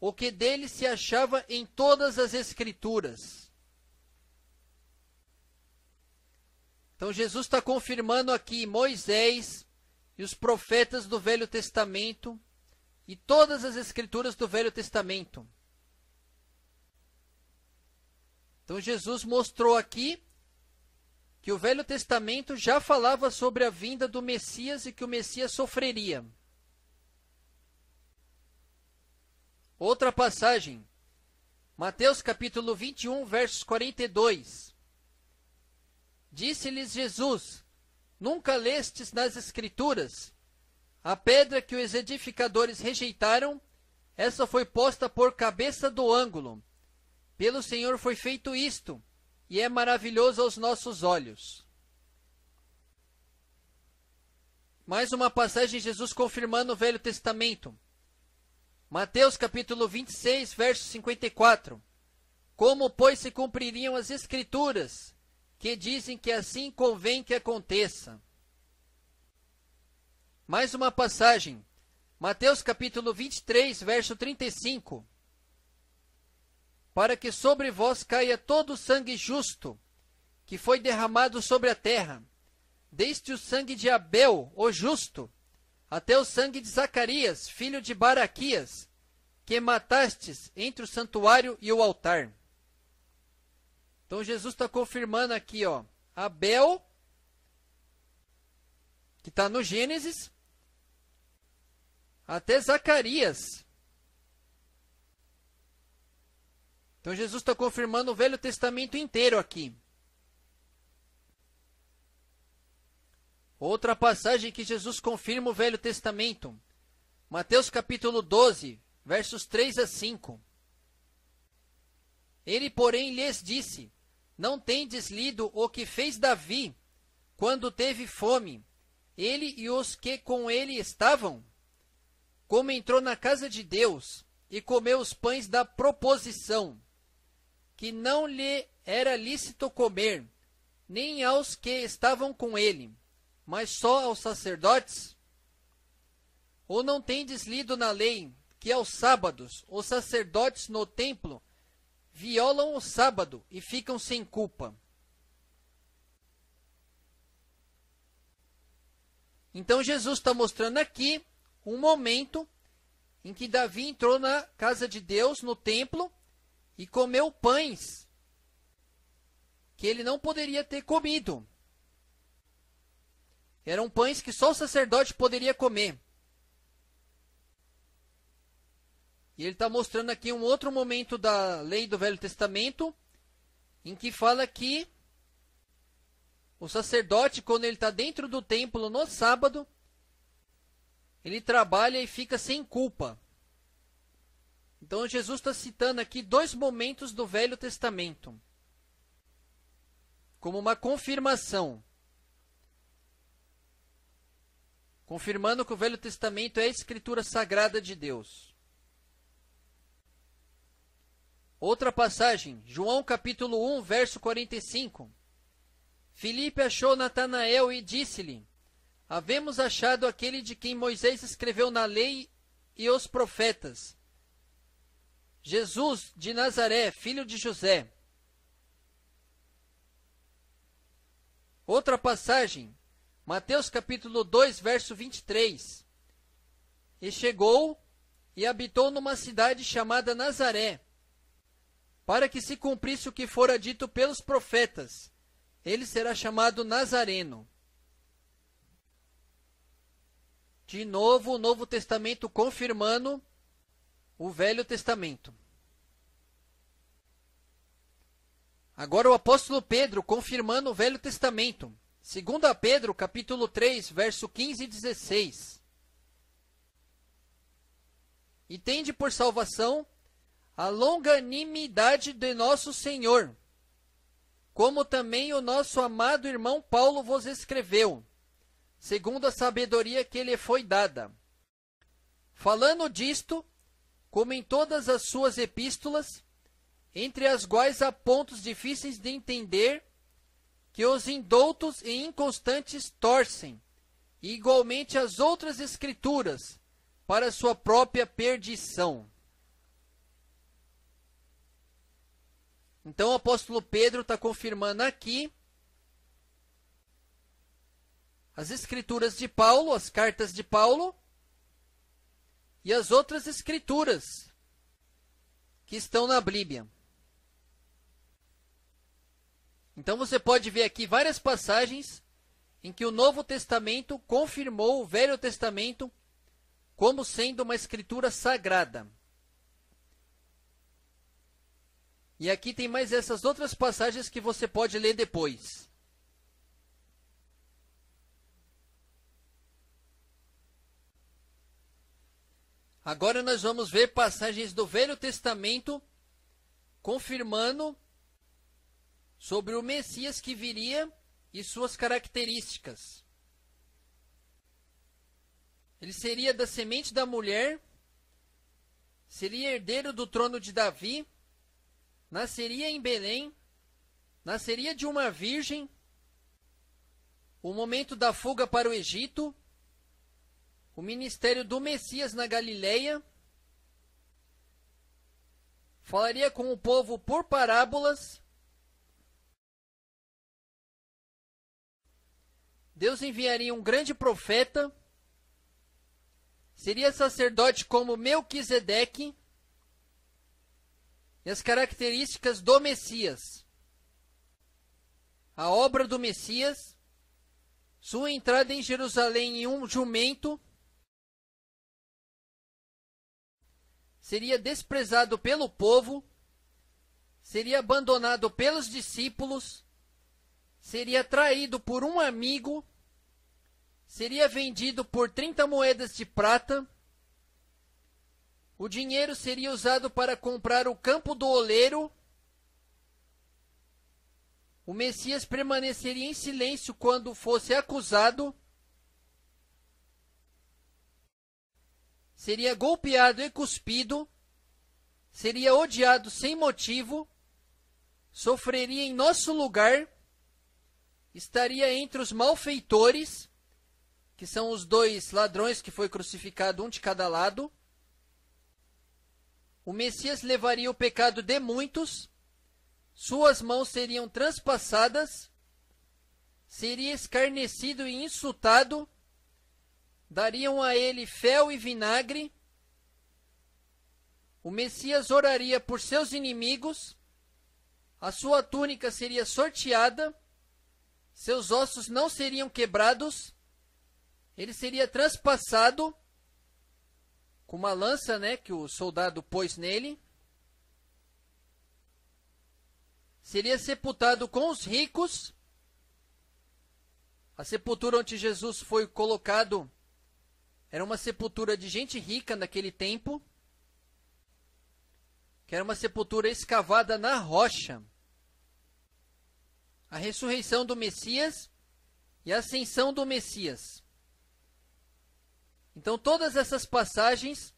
o que dele se achava em todas as Escrituras. Então Jesus está confirmando aqui Moisés e os profetas do Velho Testamento e todas as Escrituras do Velho Testamento. Então Jesus mostrou aqui que o Velho Testamento já falava sobre a vinda do Messias e que o Messias sofreria. Outra passagem, Mateus capítulo 21, versos 42. Disse-lhes Jesus: Nunca lestes nas Escrituras: A pedra que os edificadores rejeitaram, essa foi posta por cabeça do ângulo. Pelo Senhor foi feito isto, e é maravilhoso aos nossos olhos. Mais uma passagem de Jesus confirmando o Velho Testamento. Mateus capítulo 26, verso 54. Como, pois, se cumpririam as Escrituras, que dizem que assim convém que aconteça? Mais uma passagem. Mateus capítulo 23, verso 35 para que sobre vós caia todo o sangue justo que foi derramado sobre a terra, desde o sangue de Abel, o justo, até o sangue de Zacarias, filho de Baraquias, que matastes entre o santuário e o altar. Então Jesus está confirmando aqui, ó, Abel, que está no Gênesis, até Zacarias, Então Jesus está confirmando o Velho Testamento inteiro aqui. Outra passagem que Jesus confirma o Velho Testamento. Mateus capítulo 12, versos 3 a 5. Ele, porém, lhes disse: Não tendes lido o que fez Davi quando teve fome, ele e os que com ele estavam? Como entrou na casa de Deus e comeu os pães da proposição que não lhe era lícito comer, nem aos que estavam com ele, mas só aos sacerdotes? Ou não tendes lido na lei que aos sábados os sacerdotes no templo violam o sábado e ficam sem culpa? Então Jesus está mostrando aqui um momento em que Davi entrou na casa de Deus, no templo, e comeu pães que ele não poderia ter comido. Eram pães que só o sacerdote poderia comer. E ele está mostrando aqui um outro momento da lei do Velho Testamento, em que fala que o sacerdote, quando ele está dentro do templo no sábado, ele trabalha e fica sem culpa. Então Jesus está citando aqui dois momentos do Velho Testamento como uma confirmação. Confirmando que o Velho Testamento é a escritura sagrada de Deus. Outra passagem, João capítulo 1, verso 45. Filipe achou Natanael e disse-lhe: Havemos achado aquele de quem Moisés escreveu na lei e os profetas, Jesus de Nazaré, filho de José. Outra passagem, Mateus capítulo 2, verso 23. E chegou e habitou numa cidade chamada Nazaré, para que se cumprisse o que fora dito pelos profetas. Ele será chamado Nazareno. De novo, o Novo Testamento confirmando o Velho Testamento. Agora o apóstolo Pedro confirmando o Velho Testamento. 2 Pedro, capítulo 3, verso 15 e 16. E tende por salvação a longanimidade de nosso Senhor, como também o nosso amado irmão Paulo vos escreveu, segundo a sabedoria que lhe foi dada. Falando disto, como em todas as suas epístolas, entre as quais há pontos difíceis de entender que os indoutos e inconstantes torcem, e igualmente as outras escrituras, para sua própria perdição. Então o apóstolo Pedro está confirmando aqui as escrituras de Paulo, as cartas de Paulo, e as outras escrituras que estão na Bíblia. Então você pode ver aqui várias passagens em que o Novo Testamento confirmou o Velho Testamento como sendo uma escritura sagrada. E aqui tem mais essas outras passagens que você pode ler depois. Agora nós vamos ver passagens do Velho Testamento confirmando sobre o Messias que viria e suas características. Ele seria da semente da mulher, seria herdeiro do trono de Davi, nasceria em Belém, nasceria de uma virgem. O momento da fuga para o Egito, o ministério do Messias na Galileia, falaria com o povo por parábolas. Deus enviaria um grande profeta, seria sacerdote como Melquisedeque, e as características do Messias. A obra do Messias, sua entrada em Jerusalém em um jumento, seria desprezado pelo povo, seria abandonado pelos discípulos, seria traído por um amigo, seria vendido por 30 moedas de prata. O dinheiro seria usado para comprar o campo do oleiro. O Messias permaneceria em silêncio quando fosse acusado. seria golpeado e cuspido, seria odiado sem motivo, sofreria em nosso lugar, estaria entre os malfeitores, que são os dois ladrões que foi crucificado um de cada lado. O Messias levaria o pecado de muitos, suas mãos seriam transpassadas, seria escarnecido e insultado dariam a ele fel e vinagre, o Messias oraria por seus inimigos, a sua túnica seria sorteada, seus ossos não seriam quebrados, ele seria transpassado com uma lança, né, que o soldado pôs nele. Seria sepultado com os ricos. A sepultura onde Jesus foi colocado era uma sepultura de gente rica naquele tempo, que era uma sepultura escavada na rocha. A ressurreição do Messias e a ascensão do Messias. Então, todas essas passagens,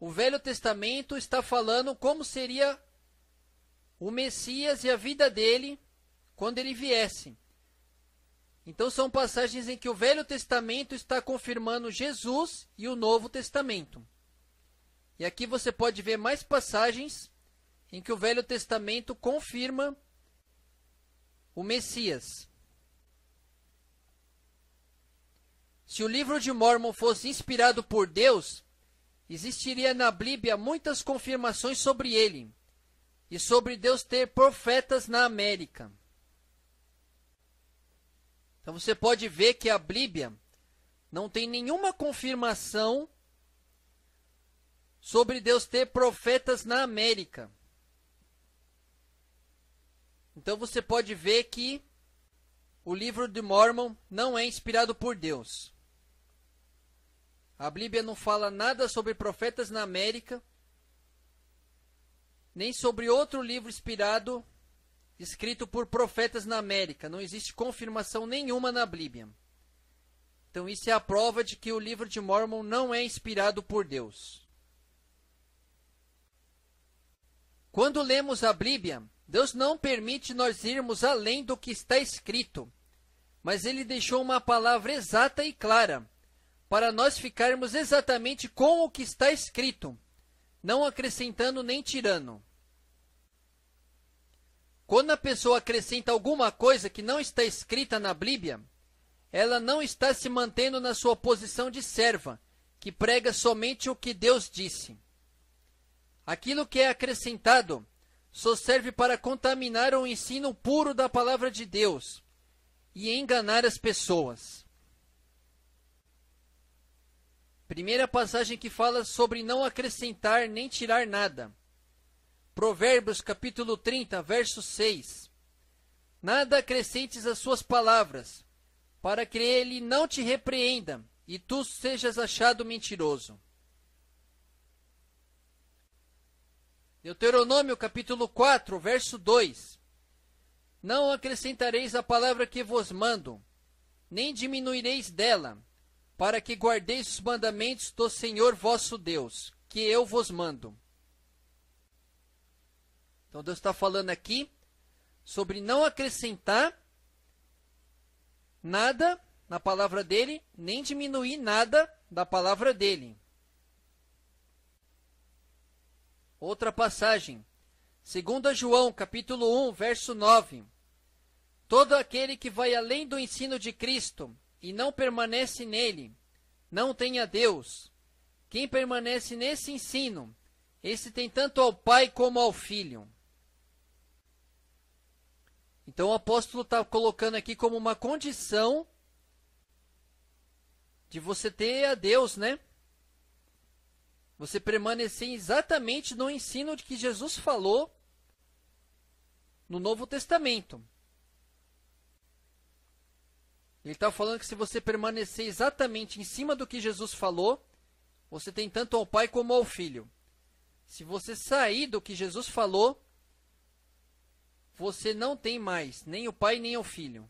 o Velho Testamento está falando como seria o Messias e a vida dele quando ele viesse. Então são passagens em que o Velho Testamento está confirmando Jesus e o Novo Testamento. E aqui você pode ver mais passagens em que o Velho Testamento confirma o Messias. Se o livro de Mormon fosse inspirado por Deus, existiria na Bíblia muitas confirmações sobre ele e sobre Deus ter profetas na América. Então você pode ver que a Bíblia não tem nenhuma confirmação sobre Deus ter profetas na América. Então você pode ver que o livro de Mormon não é inspirado por Deus. A Bíblia não fala nada sobre profetas na América, nem sobre outro livro inspirado escrito por profetas na América. Não existe confirmação nenhuma na Bíblia. Então isso é a prova de que o livro de Mormon não é inspirado por Deus. Quando lemos a Bíblia, Deus não permite nós irmos além do que está escrito, mas ele deixou uma palavra exata e clara para nós ficarmos exatamente com o que está escrito, não acrescentando nem tirando. Quando a pessoa acrescenta alguma coisa que não está escrita na Bíblia, ela não está se mantendo na sua posição de serva, que prega somente o que Deus disse. Aquilo que é acrescentado só serve para contaminar o ensino puro da palavra de Deus e enganar as pessoas. Primeira passagem que fala sobre não acrescentar nem tirar nada. Provérbios capítulo 30, verso 6. Nada acrescentes às suas palavras, para que ele não te repreenda e tu sejas achado mentiroso. Deuteronômio capítulo 4, verso 2. Não acrescentareis a palavra que vos mando, nem diminuireis dela, para que guardeis os mandamentos do Senhor vosso Deus, que eu vos mando. Então Deus está falando aqui sobre não acrescentar nada na palavra dele, nem diminuir nada da palavra dele. Outra passagem. 2 João, capítulo 1, verso 9. Todo aquele que vai além do ensino de Cristo e não permanece nele, não tem a Deus. Quem permanece nesse ensino, esse tem tanto ao Pai como ao Filho. Então o apóstolo está colocando aqui como uma condição de você ter a Deus, né? Você permanecer exatamente no ensino de que Jesus falou no Novo Testamento. Ele está falando que se você permanecer exatamente em cima do que Jesus falou, você tem tanto ao Pai como ao Filho. Se você sair do que Jesus falou, você não tem mais nem o pai nem o filho.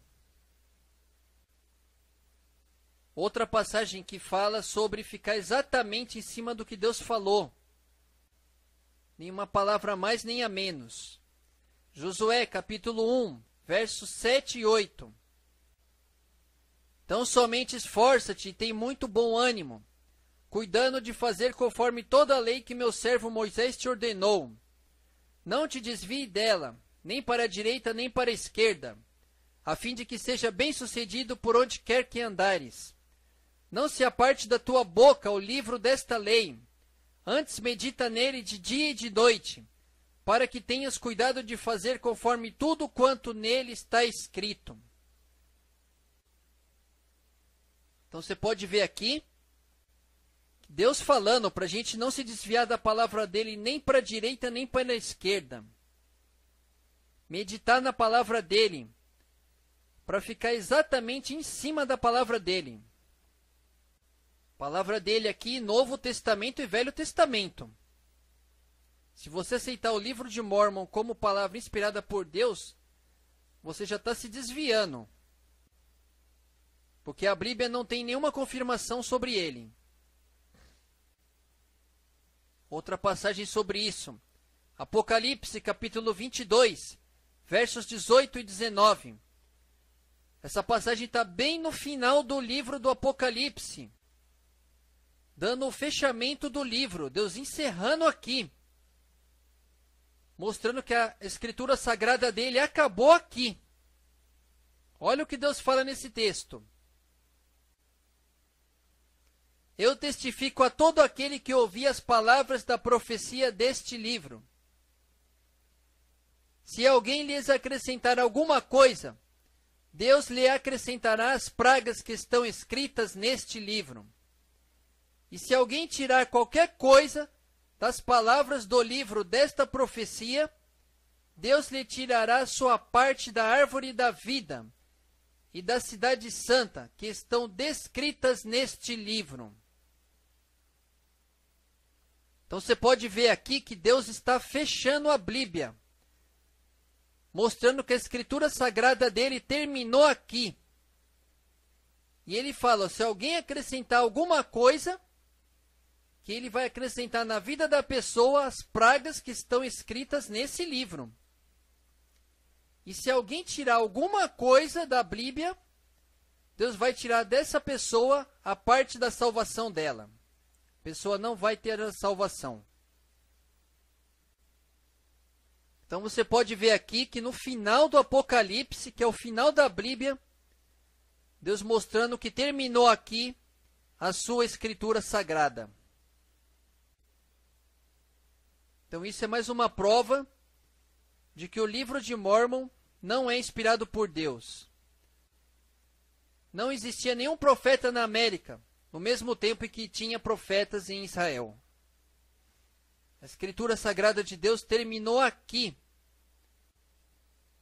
Outra passagem que fala sobre ficar exatamente em cima do que Deus falou. Nenhuma palavra a mais nem a menos. Josué, capítulo 1, versos 7 e 8. Então somente esforça-te e tem muito bom ânimo, cuidando de fazer conforme toda a lei que meu servo Moisés te ordenou. Não te desvie dela, nem para a direita nem para a esquerda, a fim de que seja bem-sucedido por onde quer que andares. Não se aparte da tua boca o livro desta lei, antes medita nele de dia e de noite, para que tenhas cuidado de fazer conforme tudo quanto nele está escrito. Então você pode ver aqui Deus falando para a gente não se desviar da palavra dele nem para a direita nem para a esquerda meditar na palavra dele, para ficar exatamente em cima da palavra dele. Palavra dele aqui, Novo Testamento e Velho Testamento. Se você aceitar o livro de Mormon como palavra inspirada por Deus, você já está se desviando. Porque a Bíblia não tem nenhuma confirmação sobre ele. Outra passagem sobre isso. Apocalipse, capítulo 22, versos 18 e 19. Essa passagem está bem no final do livro do Apocalipse, dando o fechamento do livro, Deus encerrando aqui, mostrando que a escritura sagrada dele acabou aqui. Olha o que Deus fala nesse texto. Eu testifico a todo aquele que ouvi as palavras da profecia deste livro se alguém lhes acrescentar alguma coisa, Deus lhe acrescentará as pragas que estão escritas neste livro. E se alguém tirar qualquer coisa das palavras do livro desta profecia, Deus lhe tirará sua parte da árvore da vida e da cidade santa que estão descritas neste livro. Então você pode ver aqui que Deus está fechando a Bíblia mostrando que a escritura sagrada dele terminou aqui. E ele fala: se alguém acrescentar alguma coisa, que ele vai acrescentar na vida da pessoa as pragas que estão escritas nesse livro. E se alguém tirar alguma coisa da Bíblia, Deus vai tirar dessa pessoa a parte da salvação dela. A pessoa não vai ter a salvação. Então você pode ver aqui que no final do Apocalipse, que é o final da Bíblia, Deus mostrando que terminou aqui a sua escritura sagrada. Então isso é mais uma prova de que o livro de Mormon não é inspirado por Deus. Não existia nenhum profeta na América, no mesmo tempo que tinha profetas em Israel. A escritura sagrada de Deus terminou aqui,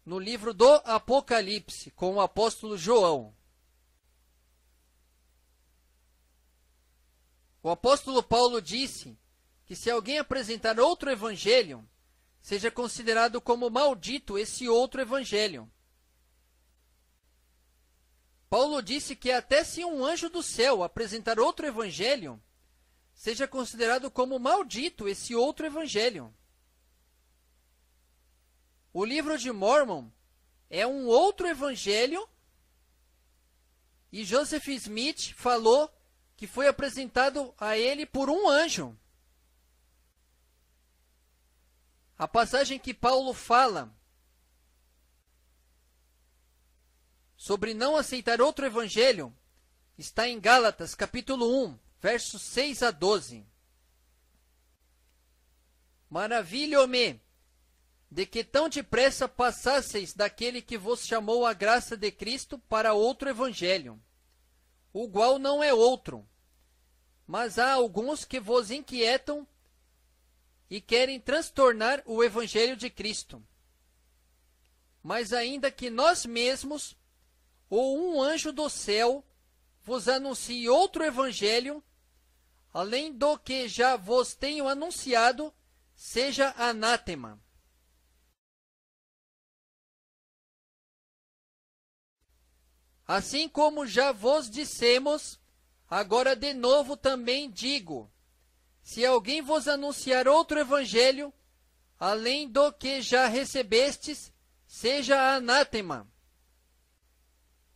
no livro do Apocalipse, com o apóstolo João. O apóstolo Paulo disse que se alguém apresentar outro evangelho, seja considerado como maldito esse outro evangelho. Paulo disse que até se um anjo do céu apresentar outro evangelho, seja considerado como maldito esse outro evangelho. O livro de Mormon é um outro evangelho e Joseph Smith falou que foi apresentado a ele por um anjo. A passagem que Paulo fala sobre não aceitar outro evangelho está em Gálatas, capítulo 1, versos 6 a 12. Maravilho-me de que tão depressa passasseis daquele que vos chamou a graça de Cristo para outro evangelho, o qual não é outro. Mas há alguns que vos inquietam e querem transtornar o evangelho de Cristo. Mas ainda que nós mesmos ou um anjo do céu vos anuncie outro evangelho além do que já vos tenho anunciado, seja anátema. Assim como já vos dissemos, agora de novo também digo: se alguém vos anunciar outro evangelho, além do que já recebestes, seja anátema.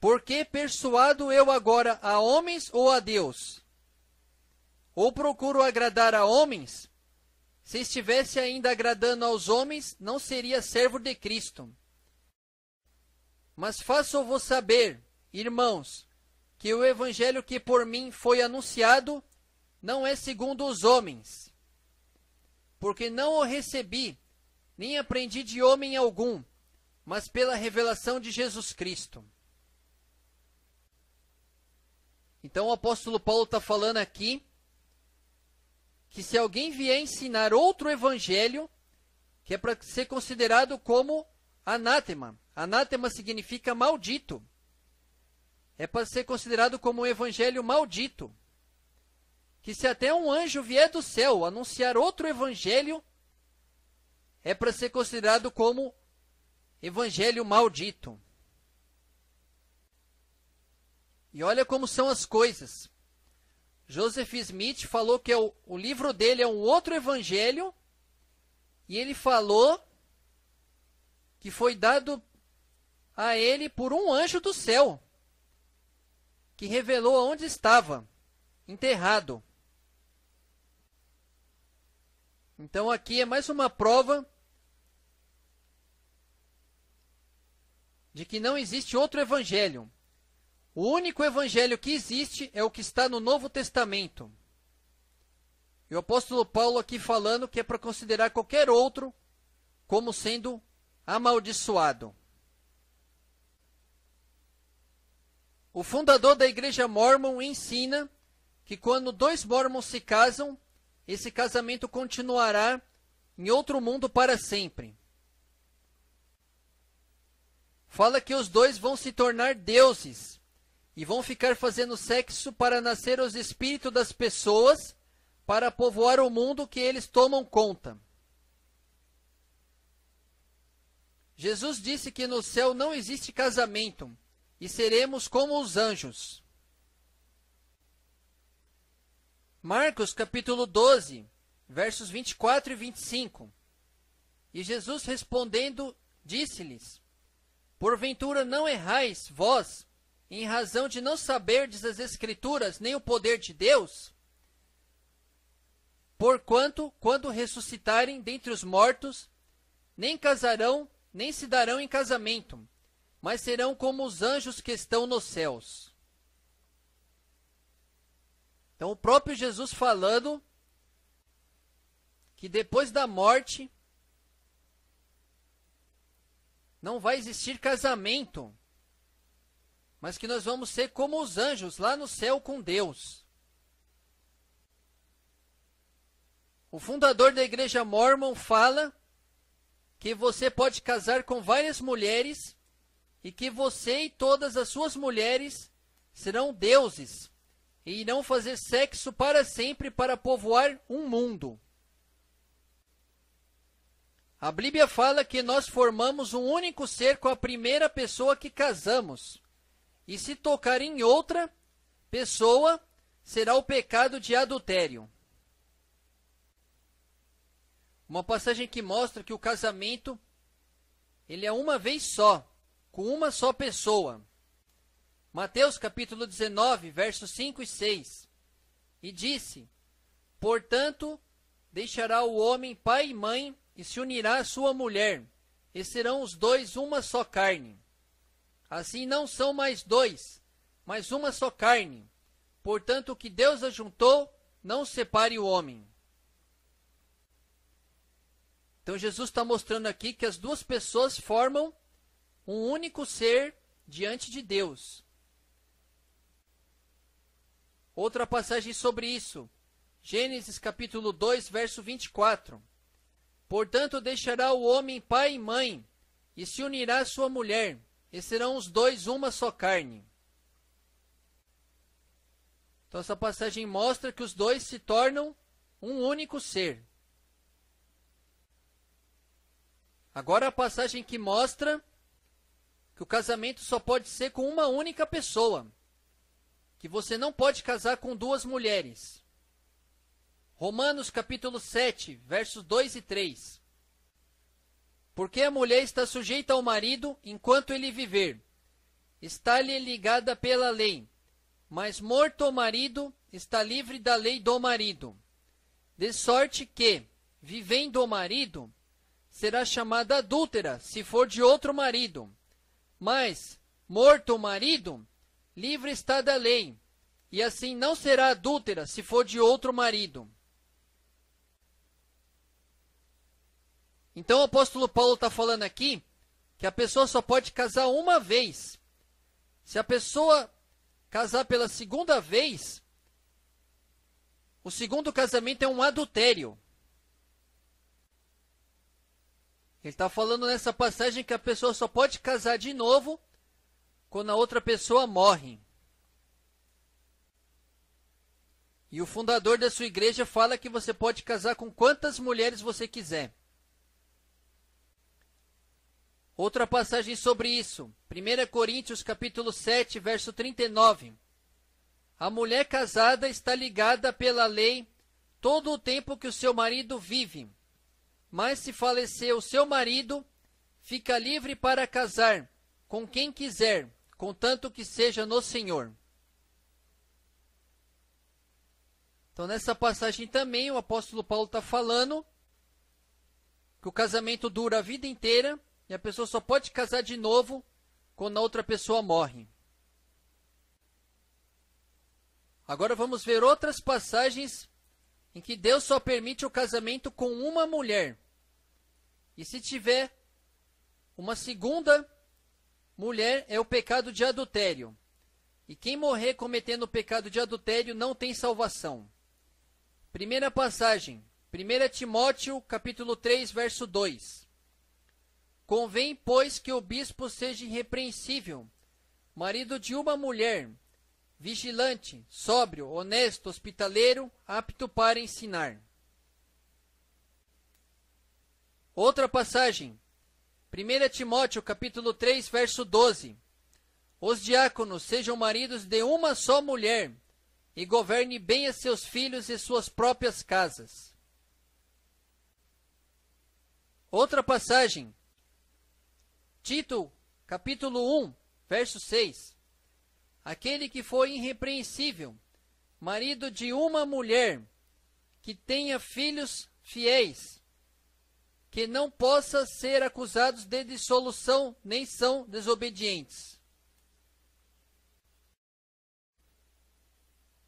Porque persuado eu agora a homens ou a Deus? ou procuro agradar a homens, se estivesse ainda agradando aos homens, não seria servo de Cristo. Mas faço-vos saber, irmãos, que o evangelho que por mim foi anunciado não é segundo os homens, porque não o recebi, nem aprendi de homem algum, mas pela revelação de Jesus Cristo. Então o apóstolo Paulo está falando aqui que se alguém vier ensinar outro evangelho, que é para ser considerado como anátema. Anátema significa maldito. É para ser considerado como um evangelho maldito. Que se até um anjo vier do céu anunciar outro evangelho, é para ser considerado como evangelho maldito. E olha como são as coisas. Joseph Smith falou que é o, o livro dele é um outro evangelho e ele falou que foi dado a ele por um anjo do céu que revelou onde estava enterrado. Então aqui é mais uma prova de que não existe outro evangelho. O único evangelho que existe é o que está no Novo Testamento. E o apóstolo Paulo aqui falando que é para considerar qualquer outro como sendo amaldiçoado. O fundador da igreja mormon ensina que quando dois mormons se casam, esse casamento continuará em outro mundo para sempre. Fala que os dois vão se tornar deuses e vão ficar fazendo sexo para nascer os espíritos das pessoas para povoar o mundo que eles tomam conta. Jesus disse que no céu não existe casamento e seremos como os anjos. Marcos capítulo 12, versos 24 e 25. E Jesus respondendo, disse-lhes: Porventura não errais vós, em razão de não saberdes as Escrituras nem o poder de Deus, porquanto, quando ressuscitarem dentre os mortos, nem casarão, nem se darão em casamento, mas serão como os anjos que estão nos céus. Então, o próprio Jesus falando que depois da morte não vai existir casamento mas que nós vamos ser como os anjos lá no céu com Deus. O fundador da igreja Mormon fala que você pode casar com várias mulheres e que você e todas as suas mulheres serão deuses e irão fazer sexo para sempre para povoar um mundo. A Bíblia fala que nós formamos um único ser com a primeira pessoa que casamos. E se tocar em outra pessoa, será o pecado de adultério. Uma passagem que mostra que o casamento ele é uma vez só, com uma só pessoa. Mateus capítulo 19, versos 5 e 6. E disse: Portanto, deixará o homem pai e mãe e se unirá à sua mulher, e serão os dois uma só carne. Assim não são mais dois, mas uma só carne. Portanto, o que Deus ajuntou, não separe o homem. Então, Jesus está mostrando aqui que as duas pessoas formam um único ser diante de Deus. Outra passagem sobre isso. Gênesis capítulo 2, verso 24. Portanto, deixará o homem pai e mãe, e se unirá à sua mulher, e serão os dois uma só carne. Então essa passagem mostra que os dois se tornam um único ser. Agora a passagem que mostra que o casamento só pode ser com uma única pessoa. Que você não pode casar com duas mulheres. Romanos capítulo 7, versos 2 e 3. Porque a mulher está sujeita ao marido enquanto ele viver. Está-lhe ligada pela lei, mas morto o marido, está livre da lei do marido. De sorte que, vivendo o marido, será chamada adúltera se for de outro marido. Mas, morto o marido, livre está da lei, e assim não será adúltera se for de outro marido. Então o apóstolo Paulo está falando aqui que a pessoa só pode casar uma vez. Se a pessoa casar pela segunda vez, o segundo casamento é um adultério. Ele está falando nessa passagem que a pessoa só pode casar de novo quando a outra pessoa morre. E o fundador da sua igreja fala que você pode casar com quantas mulheres você quiser. Outra passagem sobre isso, 1 Coríntios capítulo 7, verso 39. A mulher casada está ligada pela lei todo o tempo que o seu marido vive. Mas se falecer o seu marido, fica livre para casar com quem quiser, contanto que seja no Senhor. Então, nessa passagem também, o apóstolo Paulo está falando que o casamento dura a vida inteira e a pessoa só pode casar de novo quando a outra pessoa morre. Agora vamos ver outras passagens em que Deus só permite o casamento com uma mulher. E se tiver uma segunda mulher, é o pecado de adultério. E quem morrer cometendo o pecado de adultério não tem salvação. Primeira passagem, 1 Timóteo, capítulo 3, verso 2. Convém, pois, que o bispo seja irrepreensível, marido de uma mulher, vigilante, sóbrio, honesto, hospitaleiro, apto para ensinar. Outra passagem. 1 Timóteo capítulo 3, verso 12. Os diáconos sejam maridos de uma só mulher, e governe bem a seus filhos e suas próprias casas. Outra passagem, Tito, capítulo 1, verso 6. Aquele que foi irrepreensível, marido de uma mulher, que tenha filhos fiéis, que não possa ser acusados de dissolução, nem são desobedientes.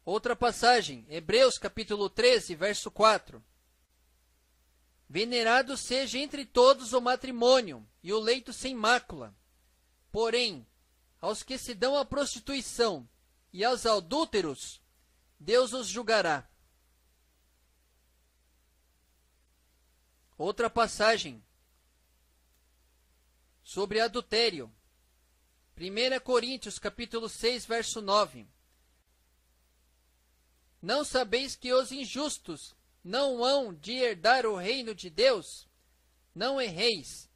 Outra passagem, Hebreus capítulo 13, verso 4. Venerado seja entre todos o matrimônio e o leito sem mácula. Porém, aos que se dão à prostituição e aos adúlteros, Deus os julgará. Outra passagem sobre adultério. 1 Coríntios capítulo 6, verso 9. Não sabeis que os injustos não hão de herdar o reino de Deus? Não erreis,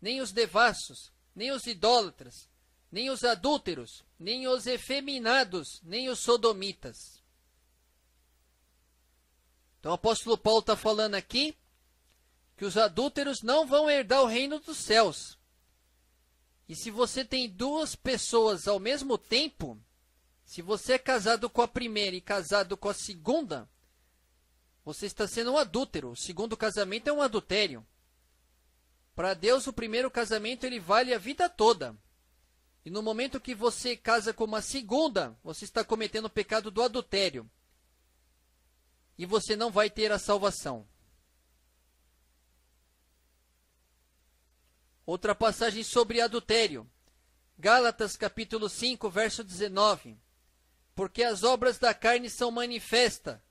nem os devassos, nem os idólatras, nem os adúlteros, nem os efeminados, nem os sodomitas. Então o apóstolo Paulo está falando aqui que os adúlteros não vão herdar o reino dos céus. E se você tem duas pessoas ao mesmo tempo, se você é casado com a primeira e casado com a segunda, você está sendo um adúltero. O segundo casamento é um adultério. Para Deus, o primeiro casamento ele vale a vida toda. E no momento que você casa com uma segunda, você está cometendo o pecado do adultério. E você não vai ter a salvação. Outra passagem sobre adultério. Gálatas capítulo 5, verso 19. Porque as obras da carne são manifesta,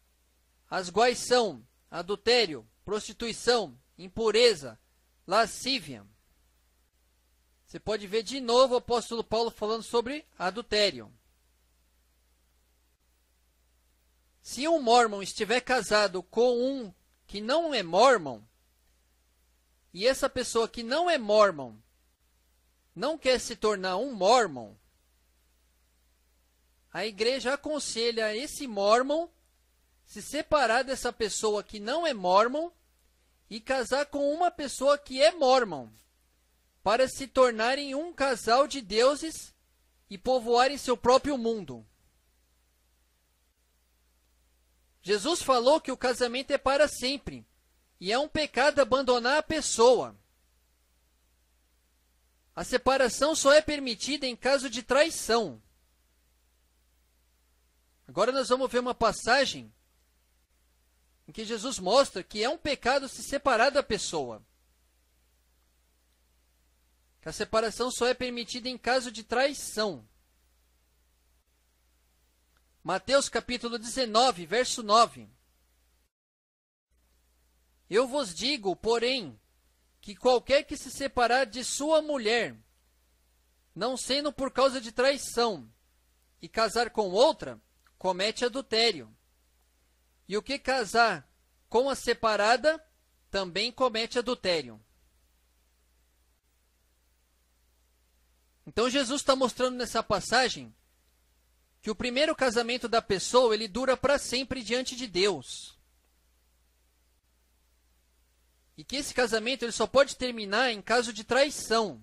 as quais são adultério, prostituição, impureza, lascívia. Você pode ver de novo o apóstolo Paulo falando sobre adultério. Se um mormon estiver casado com um que não é mormon, e essa pessoa que não é mormon não quer se tornar um mormon, a igreja aconselha esse mormon se separar dessa pessoa que não é mormon e casar com uma pessoa que é mormon, para se tornarem um casal de deuses e povoarem seu próprio mundo. Jesus falou que o casamento é para sempre e é um pecado abandonar a pessoa. A separação só é permitida em caso de traição. Agora nós vamos ver uma passagem em que Jesus mostra que é um pecado se separar da pessoa. Que a separação só é permitida em caso de traição. Mateus capítulo 19, verso 9. Eu vos digo, porém, que qualquer que se separar de sua mulher, não sendo por causa de traição, e casar com outra, comete adultério. E o que casar com a separada também comete adultério. Então Jesus está mostrando nessa passagem que o primeiro casamento da pessoa ele dura para sempre diante de Deus. E que esse casamento ele só pode terminar em caso de traição.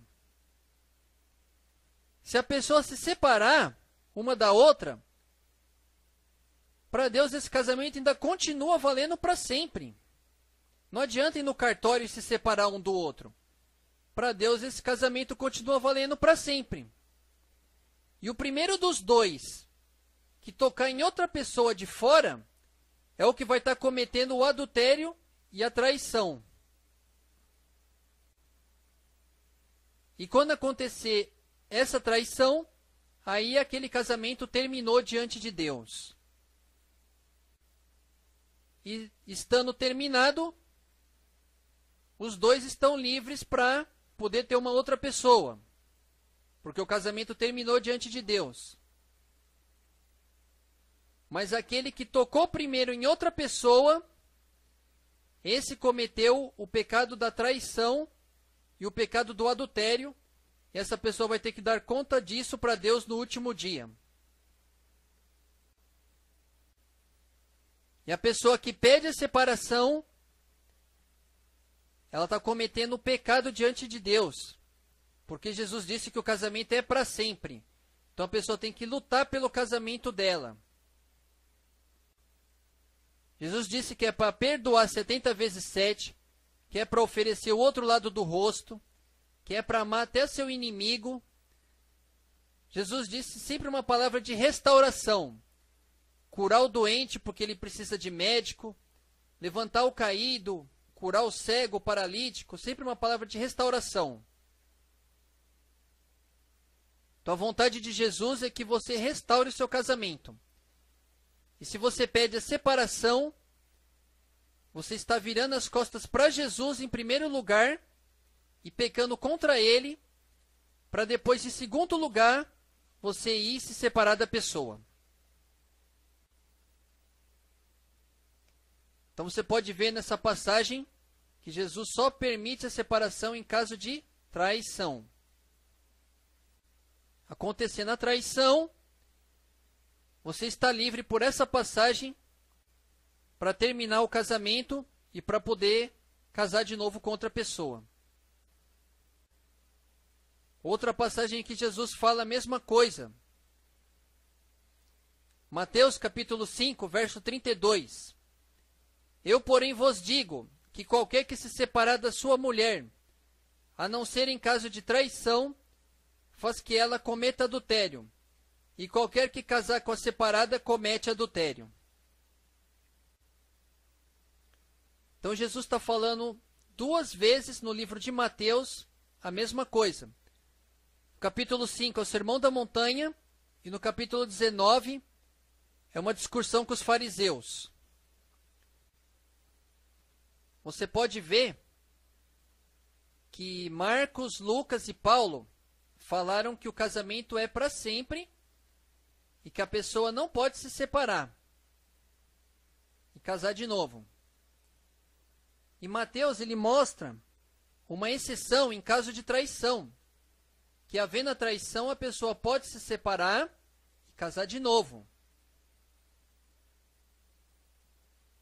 Se a pessoa se separar uma da outra, para Deus, esse casamento ainda continua valendo para sempre. Não adianta ir no cartório e se separar um do outro. Para Deus, esse casamento continua valendo para sempre. E o primeiro dos dois que tocar em outra pessoa de fora é o que vai estar tá cometendo o adultério e a traição. E quando acontecer essa traição, aí aquele casamento terminou diante de Deus. E estando terminado, os dois estão livres para poder ter uma outra pessoa. Porque o casamento terminou diante de Deus. Mas aquele que tocou primeiro em outra pessoa, esse cometeu o pecado da traição e o pecado do adultério. Essa pessoa vai ter que dar conta disso para Deus no último dia. E a pessoa que pede a separação, ela está cometendo um pecado diante de Deus. Porque Jesus disse que o casamento é para sempre. Então a pessoa tem que lutar pelo casamento dela. Jesus disse que é para perdoar 70 vezes 7, que é para oferecer o outro lado do rosto, que é para amar até seu inimigo. Jesus disse sempre uma palavra de restauração curar o doente porque ele precisa de médico, levantar o caído, curar o cego, o paralítico, sempre uma palavra de restauração. Então a vontade de Jesus é que você restaure o seu casamento. E se você pede a separação, você está virando as costas para Jesus em primeiro lugar e pecando contra ele, para depois, em segundo lugar, você ir se separar da pessoa. Então você pode ver nessa passagem que Jesus só permite a separação em caso de traição. Acontecendo a traição, você está livre por essa passagem para terminar o casamento e para poder casar de novo com outra pessoa. Outra passagem em que Jesus fala a mesma coisa. Mateus capítulo 5, verso 32. Eu, porém, vos digo que qualquer que se separar da sua mulher, a não ser em caso de traição, faz que ela cometa adultério. E qualquer que casar com a separada comete adultério. Então Jesus está falando duas vezes no livro de Mateus a mesma coisa. No capítulo 5 é o Sermão da Montanha, e no capítulo 19 é uma discussão com os fariseus você pode ver que Marcos, Lucas e Paulo falaram que o casamento é para sempre e que a pessoa não pode se separar e casar de novo. E Mateus ele mostra uma exceção em caso de traição, que havendo a traição a pessoa pode se separar e casar de novo.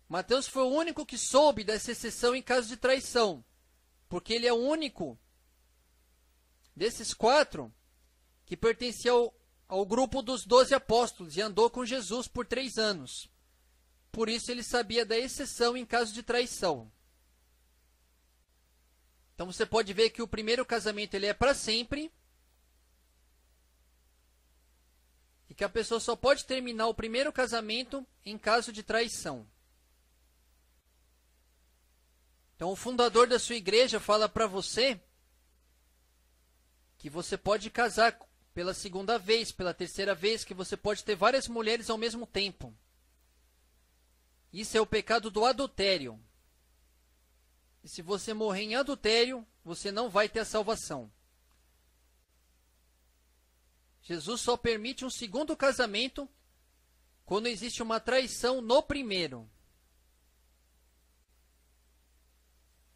Mateus foi o único que soube dessa exceção em caso de traição, porque ele é o único desses quatro que pertencia ao, ao grupo dos doze apóstolos e andou com Jesus por três anos. Por isso ele sabia da exceção em caso de traição. Então você pode ver que o primeiro casamento ele é para sempre. E que a pessoa só pode terminar o primeiro casamento em caso de traição. Então, o fundador da sua igreja fala para você que você pode casar pela segunda vez, pela terceira vez, que você pode ter várias mulheres ao mesmo tempo. Isso é o pecado do adultério. E se você morrer em adultério, você não vai ter a salvação. Jesus só permite um segundo casamento quando existe uma traição no primeiro.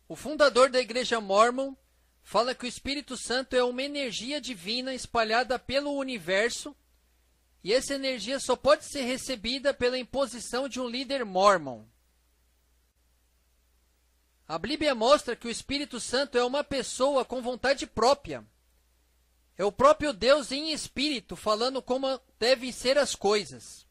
O fundador da Igreja Mormon fala que o Espírito Santo é uma energia divina espalhada pelo universo e essa energia só pode ser recebida pela imposição de um líder mormon. A Bíblia mostra que o Espírito Santo é uma pessoa com vontade própria. É o próprio Deus em espírito falando como devem ser as coisas.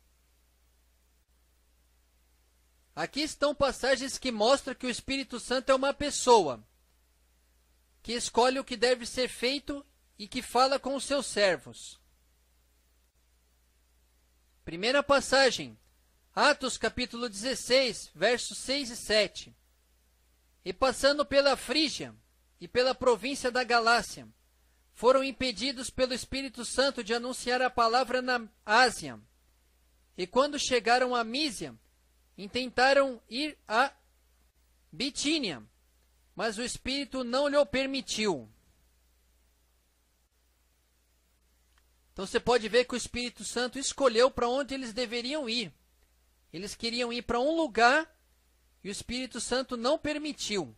Aqui estão passagens que mostram que o Espírito Santo é uma pessoa que escolhe o que deve ser feito e que fala com os seus servos. Primeira passagem, Atos capítulo 16, versos 6 e 7. E passando pela Frígia e pela província da Galácia, foram impedidos pelo Espírito Santo de anunciar a palavra na Ásia. E quando chegaram a Mísia, intentaram ir a Bitínia, mas o Espírito não lhe permitiu. Então você pode ver que o Espírito Santo escolheu para onde eles deveriam ir. Eles queriam ir para um lugar e o Espírito Santo não permitiu.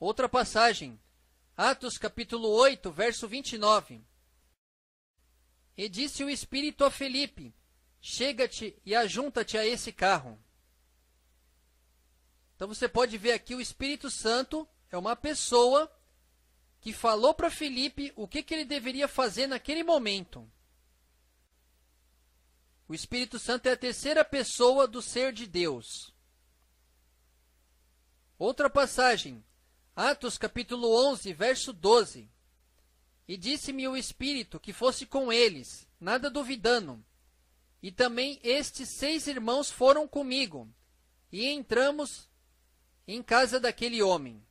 Outra passagem, Atos capítulo 8, verso 29. E disse o Espírito a Felipe: chega-te e ajunta-te a esse carro. Então você pode ver aqui o Espírito Santo é uma pessoa que falou para Felipe o que, que ele deveria fazer naquele momento. O Espírito Santo é a terceira pessoa do ser de Deus. Outra passagem, Atos capítulo 11, verso 12. E disse-me o Espírito que fosse com eles, nada duvidando, e também estes seis irmãos foram comigo. E entramos em casa daquele homem.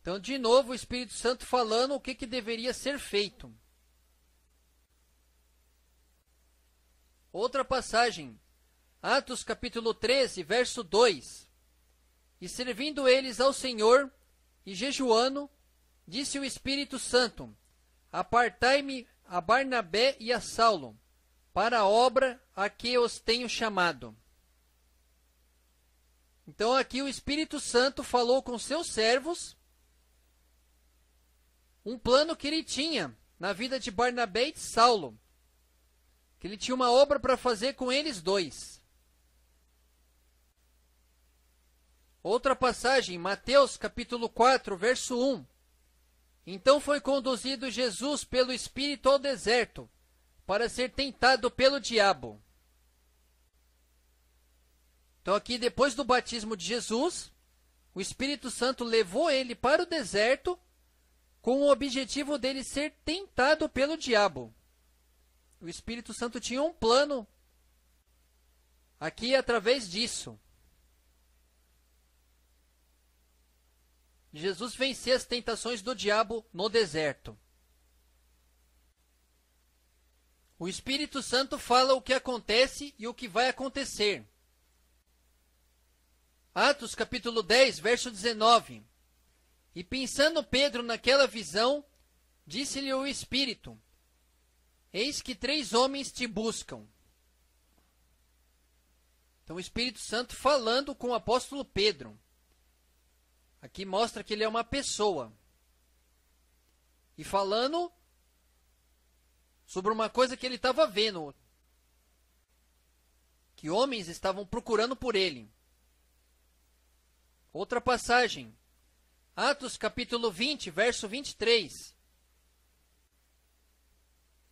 Então, de novo, o Espírito Santo falando o que, que deveria ser feito. Outra passagem, Atos capítulo 13, verso 2. E servindo eles ao Senhor e jejuando, disse o Espírito Santo: Apartai-me a Barnabé e a Saulo, para a obra a que os tenho chamado. Então aqui o Espírito Santo falou com seus servos um plano que ele tinha na vida de Barnabé e de Saulo, que ele tinha uma obra para fazer com eles dois. Outra passagem, Mateus capítulo 4, verso 1. Então foi conduzido Jesus pelo Espírito ao deserto, para ser tentado pelo diabo. Então, aqui, depois do batismo de Jesus, o Espírito Santo levou ele para o deserto com o objetivo dele ser tentado pelo diabo. O Espírito Santo tinha um plano aqui através disso. Jesus vencer as tentações do diabo no deserto. O Espírito Santo fala o que acontece e o que vai acontecer. Atos capítulo 10, verso 19. E pensando Pedro naquela visão, disse-lhe o Espírito: Eis que três homens te buscam. Então o Espírito Santo falando com o apóstolo Pedro. Aqui mostra que ele é uma pessoa. E falando sobre uma coisa que ele estava vendo. Que homens estavam procurando por ele. Outra passagem. Atos capítulo 20, verso 23.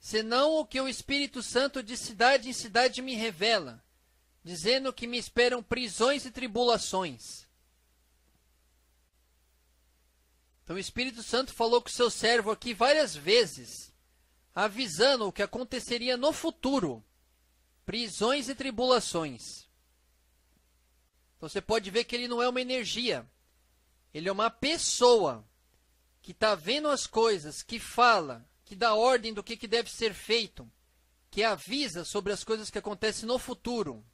Senão o que o Espírito Santo de cidade em cidade me revela, dizendo que me esperam prisões e tribulações Então o Espírito Santo falou com o seu servo aqui várias vezes, avisando o que aconteceria no futuro: prisões e tribulações. Então você pode ver que ele não é uma energia, ele é uma pessoa que está vendo as coisas, que fala, que dá ordem do que, que deve ser feito, que avisa sobre as coisas que acontecem no futuro.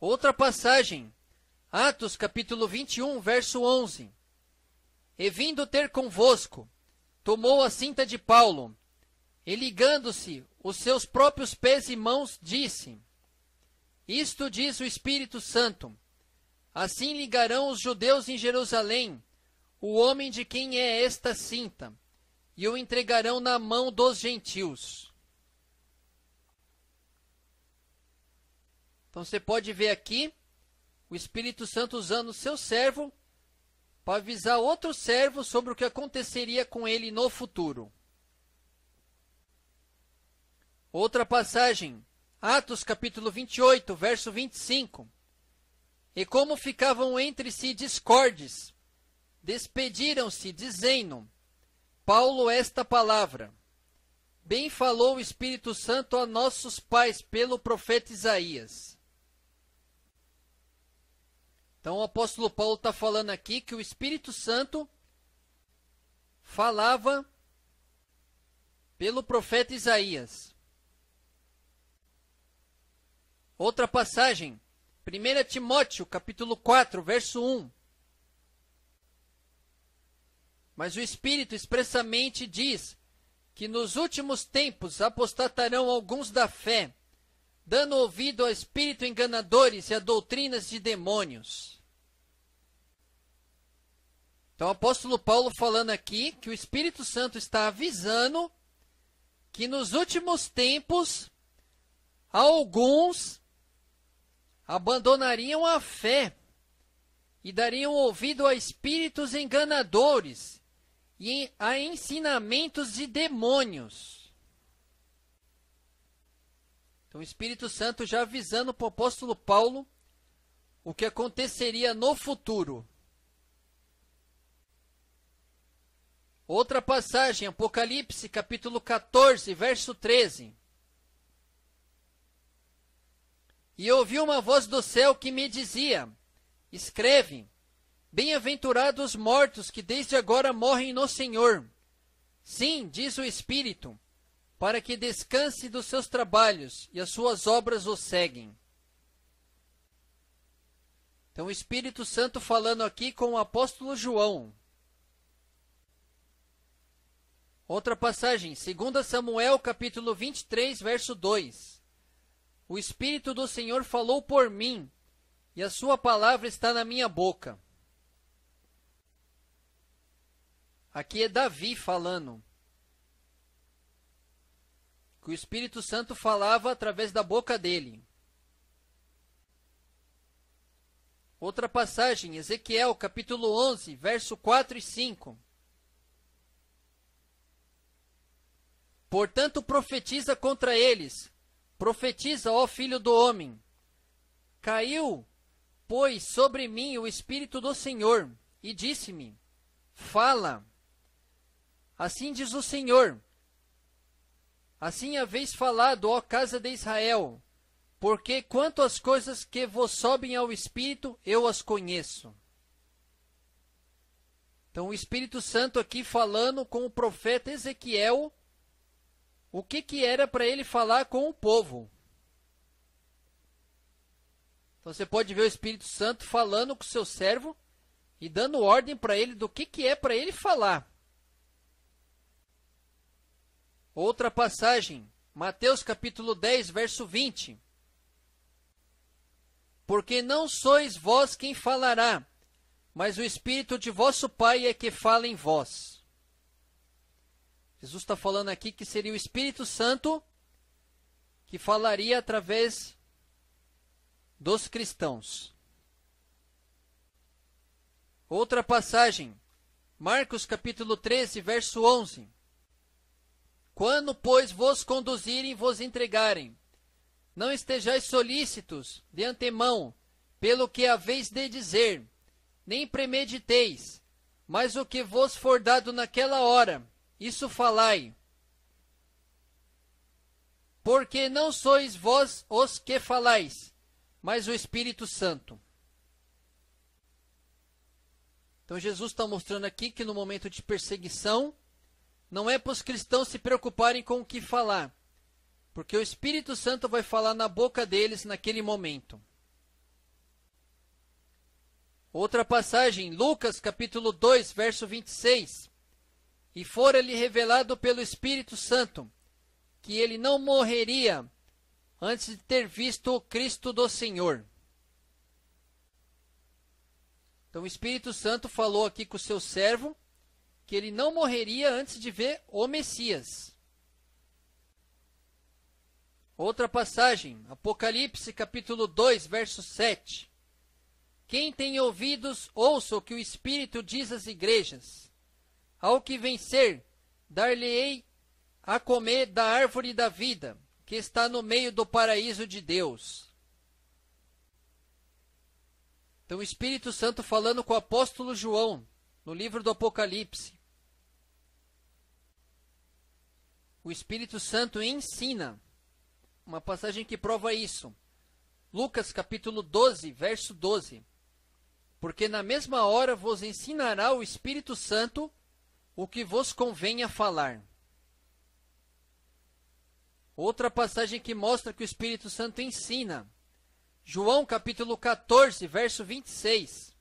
Outra passagem Atos capítulo 21, verso 11. E vindo ter convosco, tomou a cinta de Paulo, e ligando-se os seus próprios pés e mãos, disse: Isto diz o Espírito Santo: Assim ligarão os judeus em Jerusalém o homem de quem é esta cinta, e o entregarão na mão dos gentios. Então você pode ver aqui o Espírito Santo usando seu servo para avisar outro servo sobre o que aconteceria com ele no futuro. Outra passagem, Atos capítulo 28, verso 25. E como ficavam entre si discordes, despediram-se, dizendo: Paulo, esta palavra. Bem falou o Espírito Santo a nossos pais pelo profeta Isaías. Então o apóstolo Paulo está falando aqui que o Espírito Santo falava pelo profeta Isaías. Outra passagem, 1 Timóteo, capítulo 4, verso 1. Mas o Espírito expressamente diz que nos últimos tempos apostatarão alguns da fé dando ouvido a espírito enganadores e a doutrinas de demônios. Então, o apóstolo Paulo falando aqui que o Espírito Santo está avisando que nos últimos tempos alguns abandonariam a fé e dariam ouvido a espíritos enganadores e a ensinamentos de demônios. Então, o Espírito Santo já avisando para o apóstolo Paulo o que aconteceria no futuro. Outra passagem, Apocalipse, capítulo 14, verso 13. E ouvi uma voz do céu que me dizia: Escreve, bem-aventurados os mortos que desde agora morrem no Senhor. Sim, diz o Espírito, para que descanse dos seus trabalhos e as suas obras o seguem. Então, o Espírito Santo falando aqui com o apóstolo João. Outra passagem, 2 Samuel, capítulo 23, verso 2. O Espírito do Senhor falou por mim, e a sua palavra está na minha boca. Aqui é Davi falando que o Espírito Santo falava através da boca dele. Outra passagem, Ezequiel capítulo 11, verso 4 e 5. Portanto, profetiza contra eles, profetiza, ó filho do homem. Caiu, pois, sobre mim o Espírito do Senhor, e disse-me: Fala. Assim diz o Senhor: Assim haveis falado, ó casa de Israel, porque quanto às coisas que vos sobem ao Espírito, eu as conheço. Então o Espírito Santo aqui falando com o profeta Ezequiel, o que, que era para ele falar com o povo. Então você pode ver o Espírito Santo falando com o seu servo e dando ordem para ele do que, que é para ele falar. Outra passagem, Mateus capítulo 10, verso 20. Porque não sois vós quem falará, mas o Espírito de vosso Pai é que fala em vós. Jesus está falando aqui que seria o Espírito Santo que falaria através dos cristãos. Outra passagem, Marcos capítulo 13, verso 11. Quando, pois, vos conduzirem e vos entregarem, não estejais solícitos de antemão pelo que haveis de dizer, nem premediteis, mas o que vos for dado naquela hora, isso falai. Porque não sois vós os que falais, mas o Espírito Santo. Então Jesus está mostrando aqui que no momento de perseguição, não é para os cristãos se preocuparem com o que falar, porque o Espírito Santo vai falar na boca deles naquele momento. Outra passagem, Lucas capítulo 2, verso 26. E fora-lhe revelado pelo Espírito Santo que ele não morreria antes de ter visto o Cristo do Senhor. Então o Espírito Santo falou aqui com o seu servo que ele não morreria antes de ver o Messias. Outra passagem, Apocalipse capítulo 2, verso 7. Quem tem ouvidos, ouça o que o Espírito diz às igrejas. Ao que vencer, dar-lhe-ei a comer da árvore da vida, que está no meio do paraíso de Deus. Então, o Espírito Santo falando com o apóstolo João, no livro do Apocalipse. O Espírito Santo ensina. Uma passagem que prova isso. Lucas capítulo 12, verso 12. Porque na mesma hora vos ensinará o Espírito Santo o que vos convém a falar. Outra passagem que mostra que o Espírito Santo ensina. João capítulo 14, verso 26.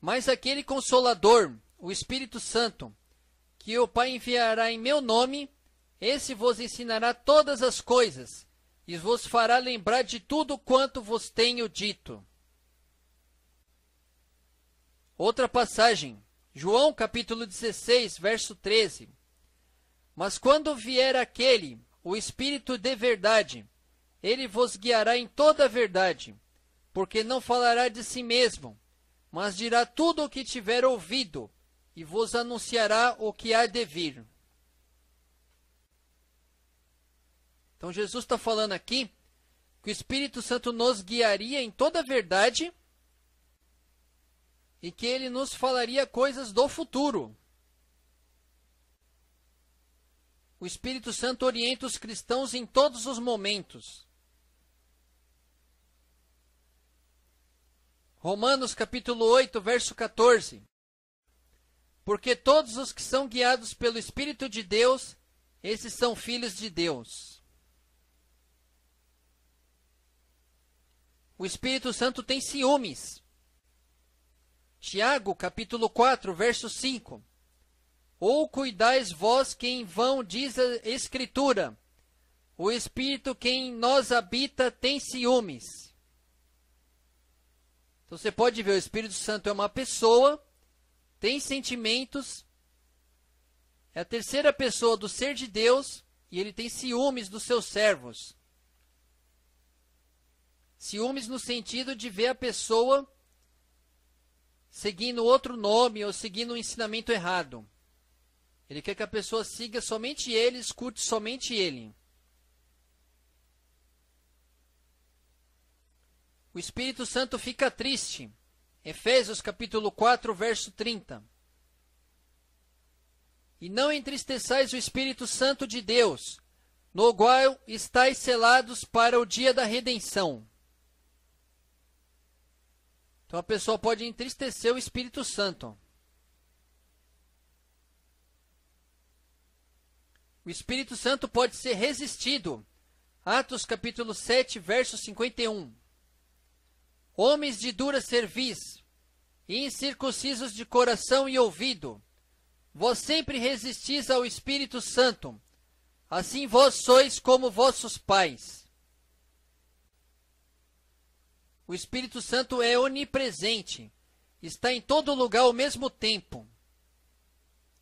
Mas aquele consolador, o Espírito Santo, que o Pai enviará em meu nome, esse vos ensinará todas as coisas, e vos fará lembrar de tudo quanto vos tenho dito. Outra passagem, João capítulo 16, verso 13. Mas quando vier aquele, o Espírito de verdade, ele vos guiará em toda a verdade, porque não falará de si mesmo, mas dirá tudo o que tiver ouvido e vos anunciará o que há de vir. Então Jesus está falando aqui que o Espírito Santo nos guiaria em toda a verdade e que ele nos falaria coisas do futuro. O Espírito Santo orienta os cristãos em todos os momentos. Romanos capítulo 8, verso 14. Porque todos os que são guiados pelo Espírito de Deus, esses são filhos de Deus. O Espírito Santo tem ciúmes. Tiago, capítulo 4, verso 5. Ou cuidais vós que em vão diz a Escritura, o Espírito que em nós habita tem ciúmes. Então você pode ver, o Espírito Santo é uma pessoa tem sentimentos, é a terceira pessoa do ser de Deus e ele tem ciúmes dos seus servos. Ciúmes no sentido de ver a pessoa seguindo outro nome ou seguindo um ensinamento errado. Ele quer que a pessoa siga somente ele, escute somente ele. O Espírito Santo fica triste Efésios capítulo 4, verso 30. E não entristeçais o Espírito Santo de Deus, no qual estáis selados para o dia da redenção. Então a pessoa pode entristecer o Espírito Santo. O Espírito Santo pode ser resistido. Atos capítulo 7, verso 51 homens de dura cerviz, incircuncisos de coração e ouvido, vós sempre resistis ao Espírito Santo, assim vós sois como vossos pais. O Espírito Santo é onipresente, está em todo lugar ao mesmo tempo.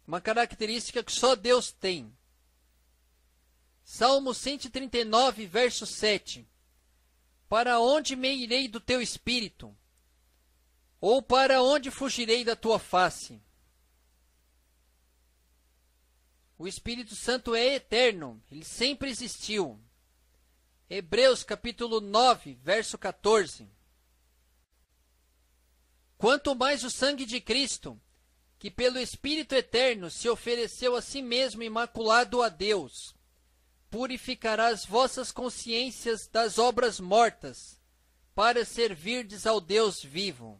Uma característica que só Deus tem. Salmo 139, verso 7. Para onde me irei do teu espírito? Ou para onde fugirei da tua face? O Espírito Santo é eterno, ele sempre existiu. Hebreus capítulo 9, verso 14. Quanto mais o sangue de Cristo, que pelo Espírito eterno se ofereceu a si mesmo imaculado a Deus, purificarás vossas consciências das obras mortas, para servirdes ao Deus vivo.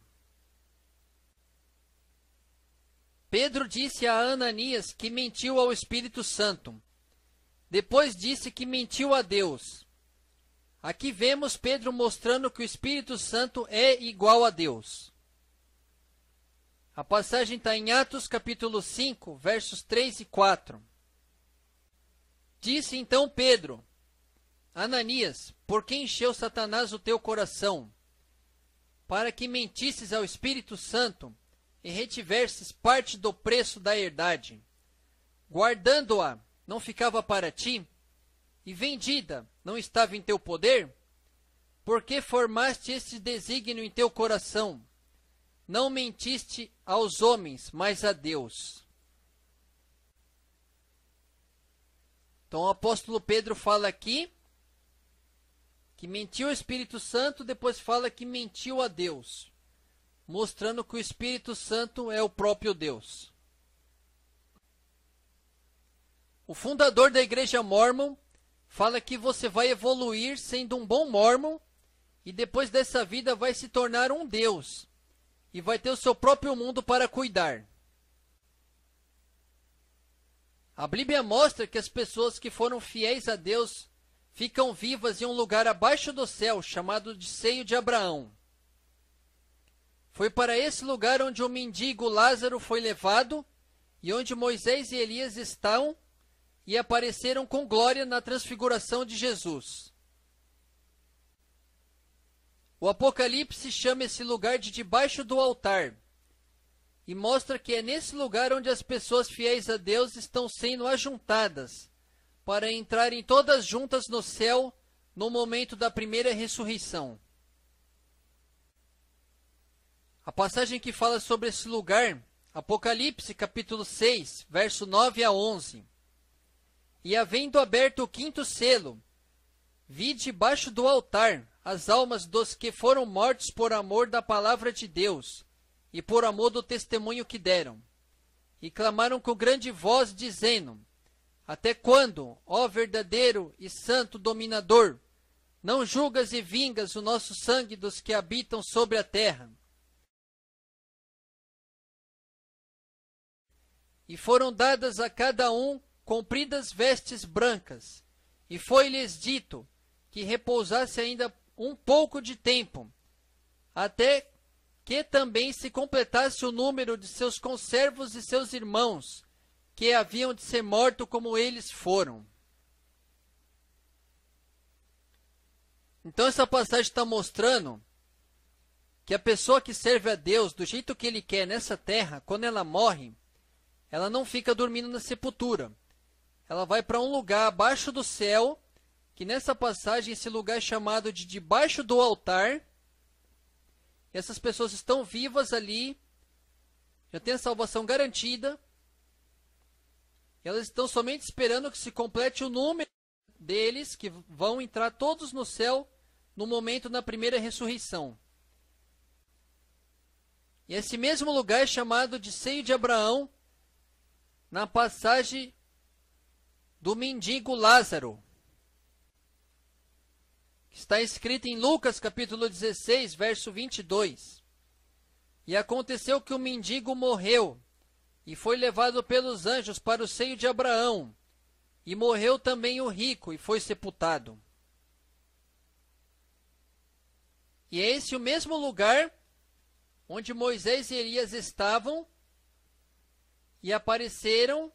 Pedro disse a Ananias que mentiu ao Espírito Santo. Depois disse que mentiu a Deus. Aqui vemos Pedro mostrando que o Espírito Santo é igual a Deus. A passagem está em Atos capítulo 5, versos 3 e 4. Disse então Pedro: Ananias, por que encheu Satanás o teu coração? Para que mentisses ao Espírito Santo e retivesses parte do preço da herdade. Guardando-a, não ficava para ti? E vendida, não estava em teu poder? Porque formaste este desígnio em teu coração? Não mentiste aos homens, mas a Deus. Então o apóstolo Pedro fala aqui que mentiu o Espírito Santo, depois fala que mentiu a Deus, mostrando que o Espírito Santo é o próprio Deus. O fundador da igreja mormon fala que você vai evoluir sendo um bom mormon e depois dessa vida vai se tornar um Deus e vai ter o seu próprio mundo para cuidar. A Bíblia mostra que as pessoas que foram fiéis a Deus ficam vivas em um lugar abaixo do céu, chamado de seio de Abraão. Foi para esse lugar onde o mendigo Lázaro foi levado e onde Moisés e Elias estão e apareceram com glória na transfiguração de Jesus. O Apocalipse chama esse lugar de debaixo do altar, e mostra que é nesse lugar onde as pessoas fiéis a Deus estão sendo ajuntadas para entrarem todas juntas no céu no momento da primeira ressurreição. A passagem que fala sobre esse lugar, Apocalipse capítulo 6, verso 9 a 11. E havendo aberto o quinto selo, vi debaixo do altar as almas dos que foram mortos por amor da palavra de Deus e por amor do testemunho que deram. E clamaram com grande voz, dizendo: Até quando, ó verdadeiro e santo dominador, não julgas e vingas o nosso sangue dos que habitam sobre a terra? E foram dadas a cada um compridas vestes brancas, e foi-lhes dito que repousasse ainda um pouco de tempo, até que também se completasse o número de seus conservos e seus irmãos, que haviam de ser mortos como eles foram. Então, essa passagem está mostrando que a pessoa que serve a Deus do jeito que ele quer nessa terra, quando ela morre, ela não fica dormindo na sepultura. Ela vai para um lugar abaixo do céu, que nessa passagem esse lugar é chamado de debaixo do altar essas pessoas estão vivas ali, já têm a salvação garantida. elas estão somente esperando que se complete o número deles, que vão entrar todos no céu no momento da primeira ressurreição. E esse mesmo lugar é chamado de Seio de Abraão, na passagem do mendigo Lázaro que está escrito em Lucas capítulo 16, verso 22. E aconteceu que o mendigo morreu e foi levado pelos anjos para o seio de Abraão, e morreu também o rico e foi sepultado. E é esse o mesmo lugar onde Moisés e Elias estavam e apareceram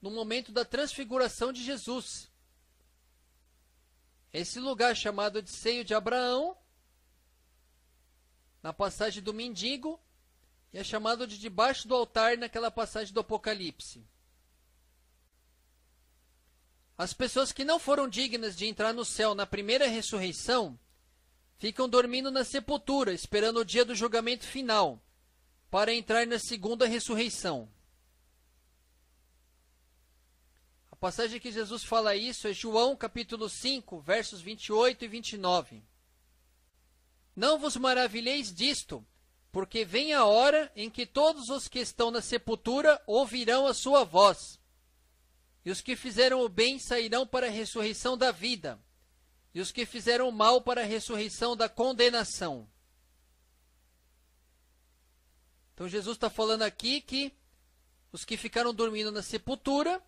no momento da transfiguração de Jesus. Esse lugar chamado de seio de Abraão, na passagem do mendigo, e é chamado de debaixo do altar naquela passagem do Apocalipse. As pessoas que não foram dignas de entrar no céu na primeira ressurreição ficam dormindo na sepultura, esperando o dia do julgamento final, para entrar na segunda ressurreição. passagem que Jesus fala isso é João capítulo 5, versos 28 e 29. Não vos maravilheis disto, porque vem a hora em que todos os que estão na sepultura ouvirão a sua voz. E os que fizeram o bem sairão para a ressurreição da vida, e os que fizeram o mal para a ressurreição da condenação. Então Jesus está falando aqui que os que ficaram dormindo na sepultura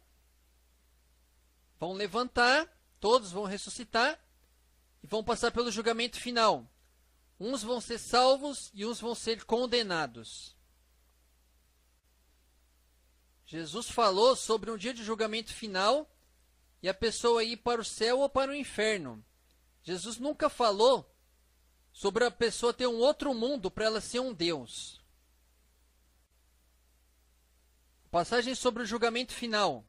vão levantar, todos vão ressuscitar e vão passar pelo julgamento final. Uns vão ser salvos e uns vão ser condenados. Jesus falou sobre um dia de julgamento final e a pessoa ir para o céu ou para o inferno. Jesus nunca falou sobre a pessoa ter um outro mundo para ela ser um Deus. Passagem sobre o julgamento final.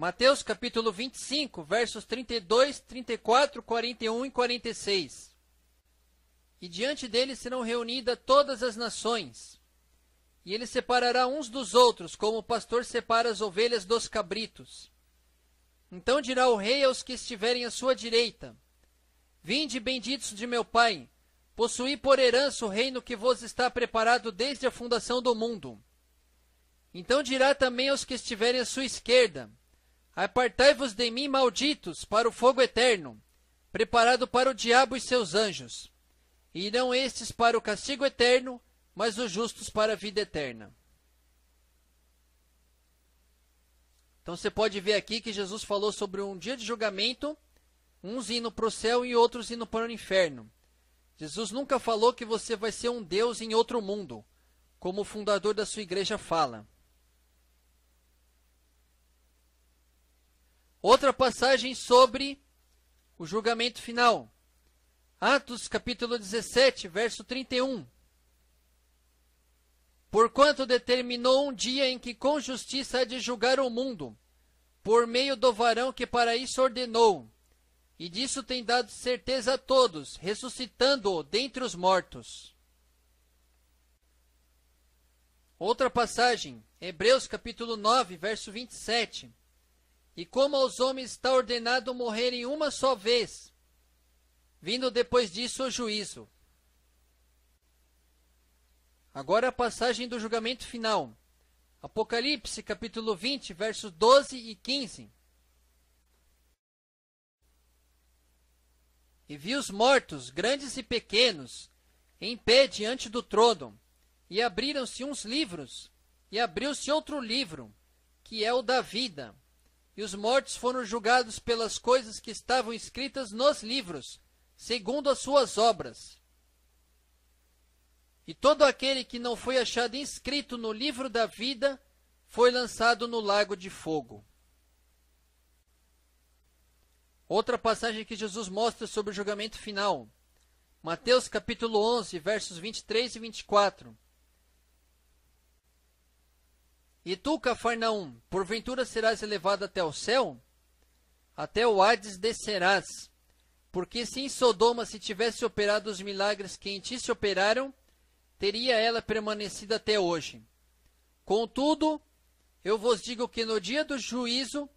Mateus capítulo 25, versos 32, 34, 41 e 46. E diante dele serão reunidas todas as nações, e ele separará uns dos outros, como o pastor separa as ovelhas dos cabritos. Então dirá o rei aos que estiverem à sua direita: Vinde, benditos de meu Pai, possuí por herança o reino que vos está preparado desde a fundação do mundo. Então dirá também aos que estiverem à sua esquerda: Apartai-vos de mim, malditos, para o fogo eterno, preparado para o diabo e seus anjos. E não estes para o castigo eterno, mas os justos para a vida eterna. Então você pode ver aqui que Jesus falou sobre um dia de julgamento, uns indo para o céu e outros indo para o inferno. Jesus nunca falou que você vai ser um Deus em outro mundo, como o fundador da sua igreja fala. Outra passagem sobre o julgamento final. Atos capítulo 17, verso 31. Porquanto determinou um dia em que com justiça há de julgar o mundo, por meio do varão que para isso ordenou, e disso tem dado certeza a todos, ressuscitando-o dentre os mortos. Outra passagem, Hebreus capítulo 9, verso 27. E como aos homens está ordenado morrerem uma só vez, vindo depois disso o juízo. Agora a passagem do julgamento final. Apocalipse, capítulo 20, versos 12 e 15. E vi os mortos, grandes e pequenos, em pé diante do trono, e abriram-se uns livros, e abriu-se outro livro, que é o da vida e os mortos foram julgados pelas coisas que estavam escritas nos livros, segundo as suas obras. E todo aquele que não foi achado inscrito no livro da vida foi lançado no lago de fogo. Outra passagem que Jesus mostra sobre o julgamento final. Mateus capítulo 11, versos 23 e 24. E tu, Cafarnaum, porventura serás elevado até o céu? Até o Hades descerás. Porque se em Sodoma se tivesse operado os milagres que em ti se operaram, teria ela permanecido até hoje. Contudo, eu vos digo que no dia do juízo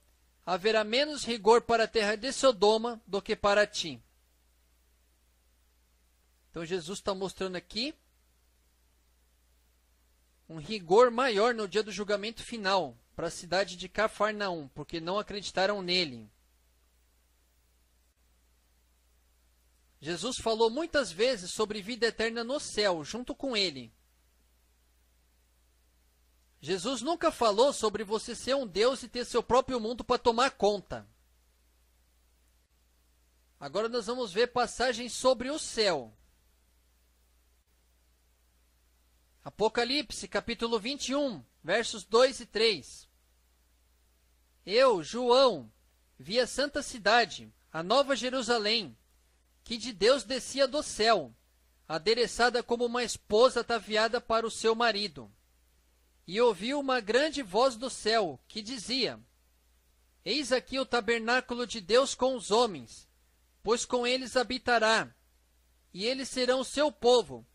haverá menos rigor para a terra de Sodoma do que para ti. Então Jesus está mostrando aqui um rigor maior no dia do julgamento final para a cidade de Cafarnaum, porque não acreditaram nele. Jesus falou muitas vezes sobre vida eterna no céu, junto com ele. Jesus nunca falou sobre você ser um Deus e ter seu próprio mundo para tomar conta. Agora nós vamos ver passagens sobre o céu. Apocalipse, capítulo 21, versos 2 e 3. Eu, João, vi a santa cidade, a nova Jerusalém, que de Deus descia do céu, adereçada como uma esposa ataviada para o seu marido. E ouvi uma grande voz do céu, que dizia: Eis aqui o tabernáculo de Deus com os homens, pois com eles habitará, e eles serão seu povo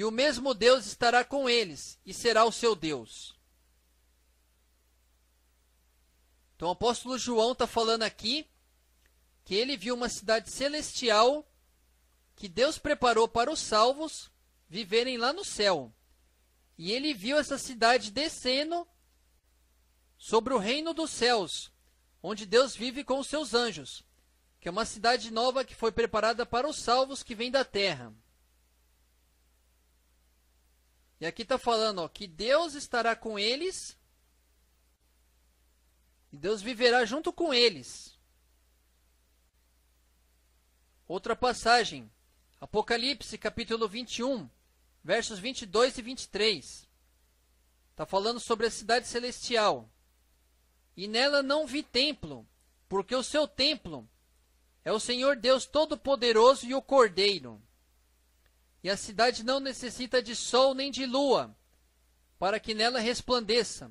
e o mesmo Deus estará com eles e será o seu Deus. Então o apóstolo João está falando aqui que ele viu uma cidade celestial que Deus preparou para os salvos viverem lá no céu. E ele viu essa cidade descendo sobre o reino dos céus, onde Deus vive com os seus anjos, que é uma cidade nova que foi preparada para os salvos que vêm da terra. E aqui está falando ó, que Deus estará com eles e Deus viverá junto com eles. Outra passagem, Apocalipse capítulo 21, versos 22 e 23. Está falando sobre a cidade celestial. E nela não vi templo, porque o seu templo é o Senhor Deus Todo-Poderoso e o Cordeiro. E a cidade não necessita de sol nem de lua para que nela resplandeça,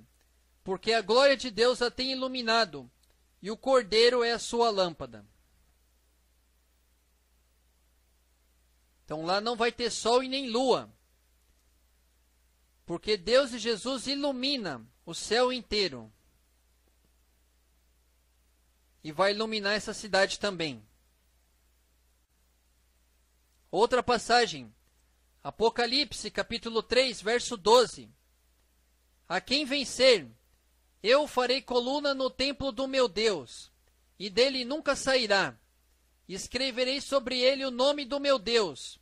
porque a glória de Deus a tem iluminado, e o cordeiro é a sua lâmpada. Então lá não vai ter sol e nem lua, porque Deus e Jesus ilumina o céu inteiro. E vai iluminar essa cidade também. Outra passagem, Apocalipse, capítulo 3, verso 12. A quem vencer, eu farei coluna no templo do meu Deus, e dele nunca sairá. Escreverei sobre ele o nome do meu Deus,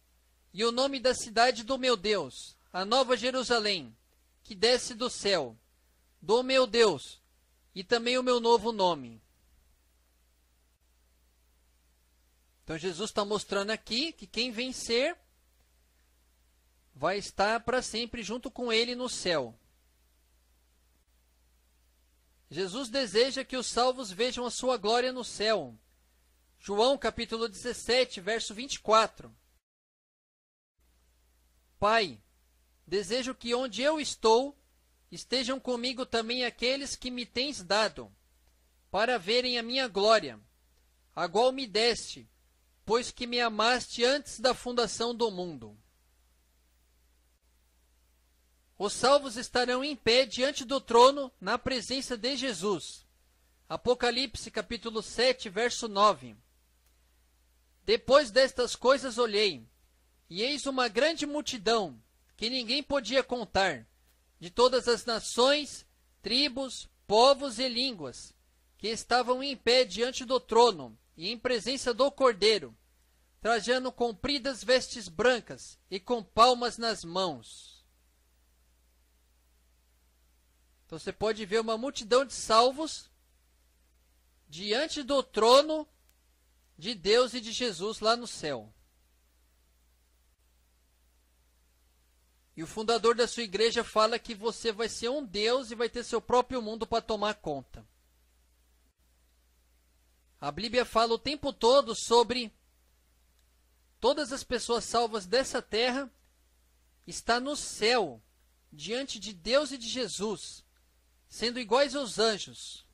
e o nome da cidade do meu Deus, a nova Jerusalém, que desce do céu, do meu Deus, e também o meu novo nome. Então Jesus está mostrando aqui que quem vencer vai estar para sempre junto com ele no céu. Jesus deseja que os salvos vejam a sua glória no céu. João capítulo 17, verso 24. Pai, desejo que onde eu estou estejam comigo também aqueles que me tens dado, para verem a minha glória, a qual me deste, pois que me amaste antes da fundação do mundo os salvos estarão em pé diante do trono na presença de Jesus. Apocalipse capítulo 7, verso 9. Depois destas coisas olhei, e eis uma grande multidão, que ninguém podia contar, de todas as nações, tribos, povos e línguas, que estavam em pé diante do trono e em presença do Cordeiro, trajando compridas vestes brancas e com palmas nas mãos. Então você pode ver uma multidão de salvos diante do trono de Deus e de Jesus lá no céu. E o fundador da sua igreja fala que você vai ser um Deus e vai ter seu próprio mundo para tomar conta. A Bíblia fala o tempo todo sobre todas as pessoas salvas dessa terra está no céu, diante de Deus e de Jesus sendo iguais aos anjos,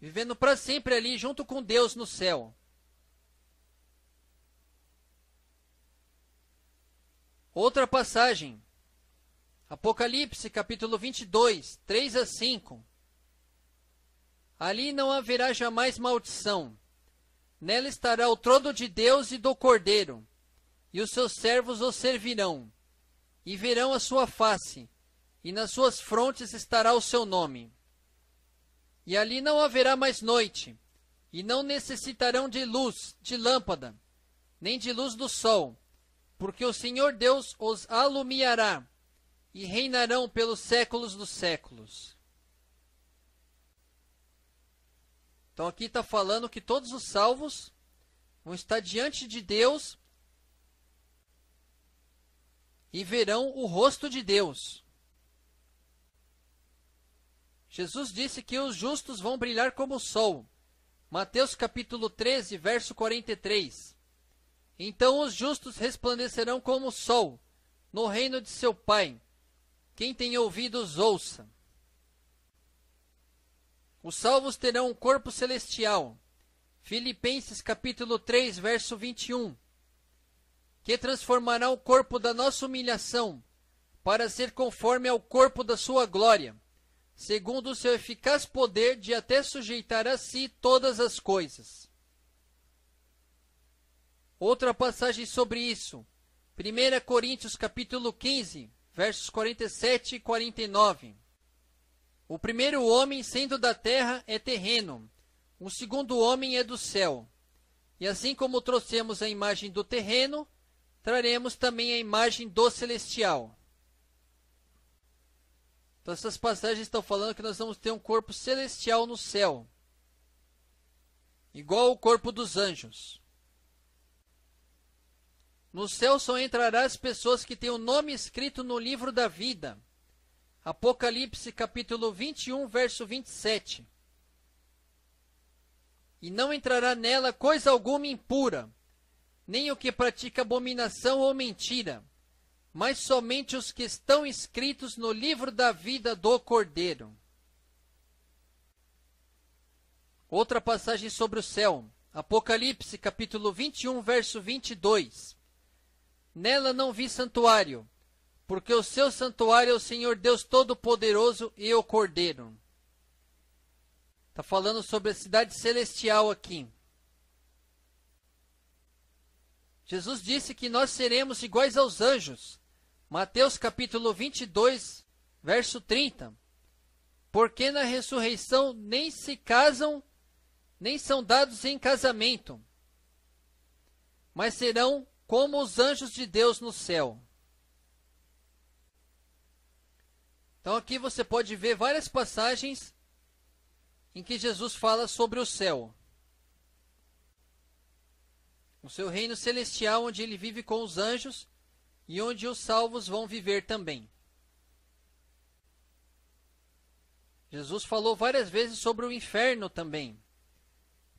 vivendo para sempre ali junto com Deus no céu. Outra passagem, Apocalipse capítulo 22, 3 a 5. Ali não haverá jamais maldição. Nela estará o trono de Deus e do Cordeiro, e os seus servos o servirão, e verão a sua face, e nas suas frontes estará o seu nome. E ali não haverá mais noite, e não necessitarão de luz, de lâmpada, nem de luz do sol, porque o Senhor Deus os alumiará, e reinarão pelos séculos dos séculos. Então aqui está falando que todos os salvos vão estar diante de Deus e verão o rosto de Deus. Jesus disse que os justos vão brilhar como o sol. Mateus capítulo 13, verso 43. Então os justos resplandecerão como o sol no reino de seu Pai. Quem tem ouvidos, ouça. Os salvos terão um corpo celestial. Filipenses capítulo 3, verso 21. Que transformará o corpo da nossa humilhação para ser conforme ao corpo da sua glória segundo o seu eficaz poder de até sujeitar a si todas as coisas. Outra passagem sobre isso. 1 Coríntios capítulo 15, versos 47 e 49. O primeiro homem, sendo da terra, é terreno. O segundo homem é do céu. E assim como trouxemos a imagem do terreno, traremos também a imagem do celestial. Então essas passagens estão falando que nós vamos ter um corpo celestial no céu. Igual o corpo dos anjos. No céu só entrará as pessoas que têm o nome escrito no livro da vida. Apocalipse capítulo 21, verso 27. E não entrará nela coisa alguma impura, nem o que pratica abominação ou mentira, mas somente os que estão escritos no livro da vida do Cordeiro. Outra passagem sobre o céu, Apocalipse, capítulo 21, verso 22. Nela não vi santuário, porque o seu santuário é o Senhor Deus Todo-Poderoso e o Cordeiro. Está falando sobre a cidade celestial aqui. Jesus disse que nós seremos iguais aos anjos, Mateus capítulo 22, verso 30. Porque na ressurreição nem se casam, nem são dados em casamento, mas serão como os anjos de Deus no céu. Então aqui você pode ver várias passagens em que Jesus fala sobre o céu. O seu reino celestial onde ele vive com os anjos e onde os salvos vão viver também. Jesus falou várias vezes sobre o inferno também.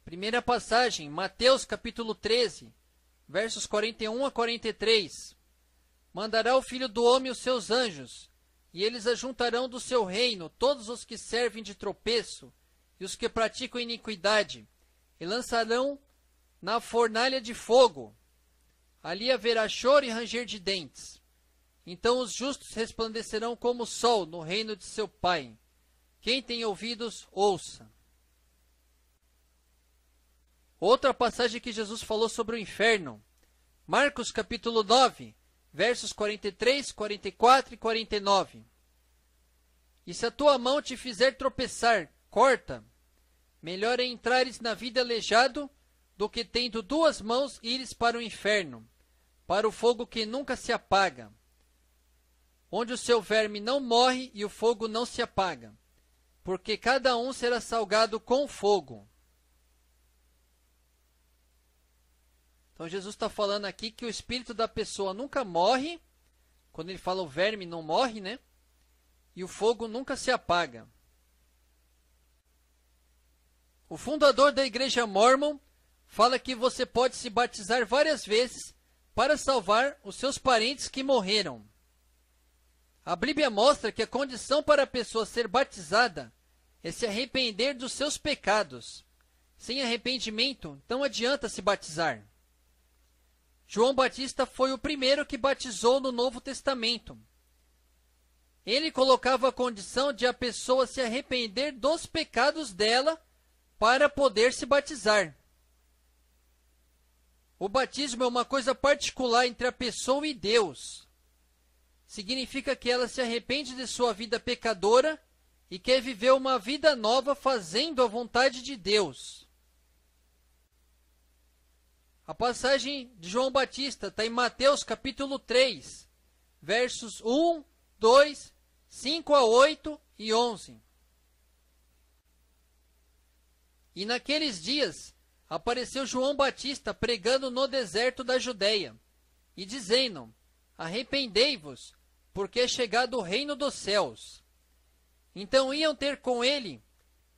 Primeira passagem, Mateus capítulo 13, versos 41 a 43. Mandará o Filho do Homem os seus anjos, e eles ajuntarão do seu reino todos os que servem de tropeço e os que praticam iniquidade, e lançarão na fornalha de fogo, Ali haverá choro e ranger de dentes. Então os justos resplandecerão como o sol no reino de seu Pai. Quem tem ouvidos, ouça. Outra passagem que Jesus falou sobre o inferno. Marcos capítulo 9, versos 43, 44 e 49. E se a tua mão te fizer tropeçar, corta. Melhor é entrares na vida aleijado do que tendo duas mãos ires para o inferno, para o fogo que nunca se apaga, onde o seu verme não morre e o fogo não se apaga, porque cada um será salgado com fogo. Então Jesus está falando aqui que o espírito da pessoa nunca morre, quando ele fala o verme não morre, né? E o fogo nunca se apaga. O fundador da igreja Mormon fala que você pode se batizar várias vezes para salvar os seus parentes que morreram. A Bíblia mostra que a condição para a pessoa ser batizada é se arrepender dos seus pecados. Sem arrependimento, não adianta se batizar. João Batista foi o primeiro que batizou no Novo Testamento. Ele colocava a condição de a pessoa se arrepender dos pecados dela para poder se batizar. O batismo é uma coisa particular entre a pessoa e Deus. Significa que ela se arrepende de sua vida pecadora e quer viver uma vida nova fazendo a vontade de Deus. A passagem de João Batista está em Mateus capítulo 3, versos 1, 2, 5 a 8 e 11. E naqueles dias apareceu João Batista pregando no deserto da Judéia, e dizendo: Arrependei-vos, porque é chegado o reino dos céus. Então iam ter com ele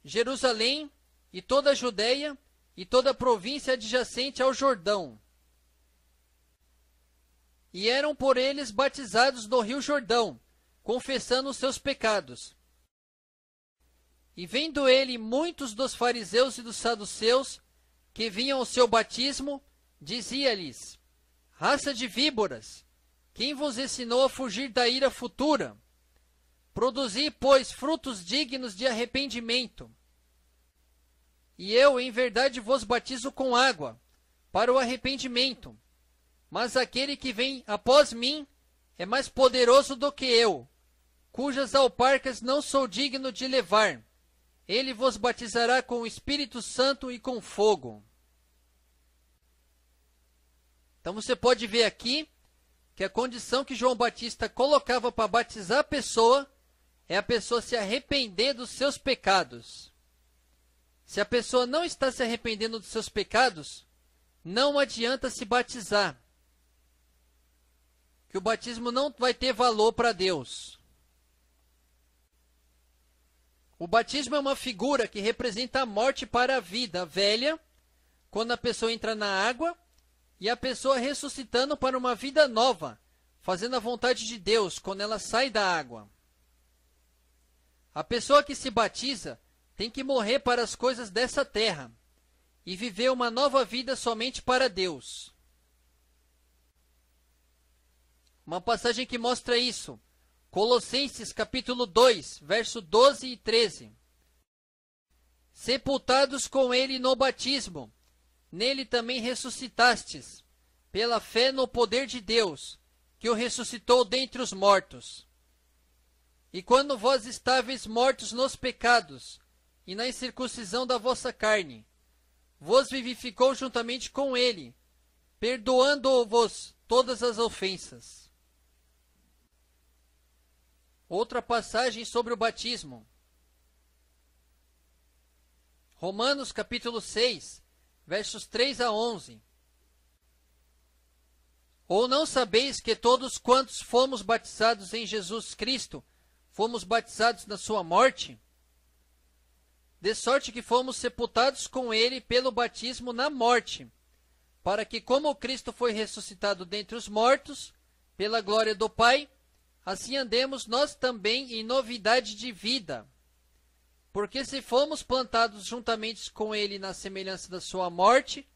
Jerusalém e toda a Judéia e toda a província adjacente ao Jordão. E eram por eles batizados no rio Jordão, confessando os seus pecados. E vendo ele muitos dos fariseus e dos saduceus que vinham ao seu batismo, dizia-lhes: Raça de víboras, quem vos ensinou a fugir da ira futura? Produzi, pois, frutos dignos de arrependimento. E eu, em verdade, vos batizo com água, para o arrependimento. Mas aquele que vem após mim é mais poderoso do que eu, cujas alparcas não sou digno de levar ele vos batizará com o Espírito Santo e com fogo. Então você pode ver aqui que a condição que João Batista colocava para batizar a pessoa é a pessoa se arrepender dos seus pecados. Se a pessoa não está se arrependendo dos seus pecados, não adianta se batizar. Que o batismo não vai ter valor para Deus. O batismo é uma figura que representa a morte para a vida velha, quando a pessoa entra na água, e a pessoa ressuscitando para uma vida nova, fazendo a vontade de Deus quando ela sai da água. A pessoa que se batiza tem que morrer para as coisas dessa terra e viver uma nova vida somente para Deus. Uma passagem que mostra isso Colossenses capítulo 2, verso 12 e 13. Sepultados com ele no batismo, nele também ressuscitastes, pela fé no poder de Deus, que o ressuscitou dentre os mortos. E quando vós estáveis mortos nos pecados e na incircuncisão da vossa carne, vos vivificou juntamente com ele, perdoando-vos todas as ofensas. Outra passagem sobre o batismo. Romanos capítulo 6, versos 3 a 11. Ou não sabeis que todos quantos fomos batizados em Jesus Cristo, fomos batizados na sua morte? De sorte que fomos sepultados com ele pelo batismo na morte, para que, como Cristo foi ressuscitado dentre os mortos, pela glória do Pai, assim andemos nós também em novidade de vida. Porque se fomos plantados juntamente com ele na semelhança da sua morte,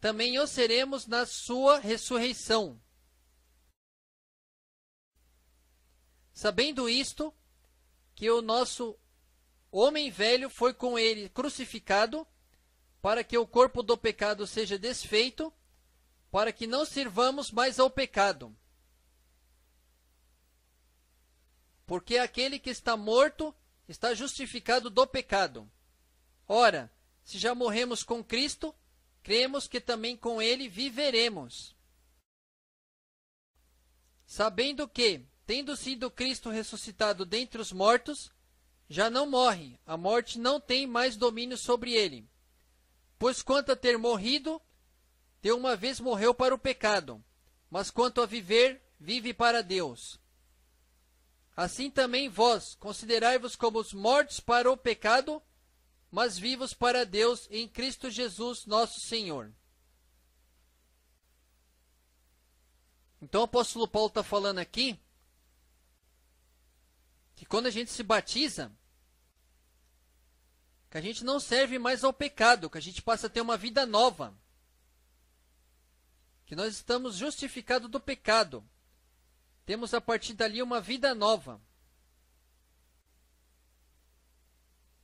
também o seremos na sua ressurreição. Sabendo isto, que o nosso homem velho foi com ele crucificado, para que o corpo do pecado seja desfeito, para que não sirvamos mais ao pecado porque aquele que está morto está justificado do pecado. Ora, se já morremos com Cristo, cremos que também com ele viveremos. Sabendo que, tendo sido Cristo ressuscitado dentre os mortos, já não morre, a morte não tem mais domínio sobre ele. Pois quanto a ter morrido, de uma vez morreu para o pecado, mas quanto a viver, vive para Deus. Assim também vós, considerai-vos como os mortos para o pecado, mas vivos para Deus em Cristo Jesus, nosso Senhor. Então o apóstolo Paulo está falando aqui que quando a gente se batiza, que a gente não serve mais ao pecado, que a gente passa a ter uma vida nova, que nós estamos justificados do pecado. Temos a partir dali uma vida nova.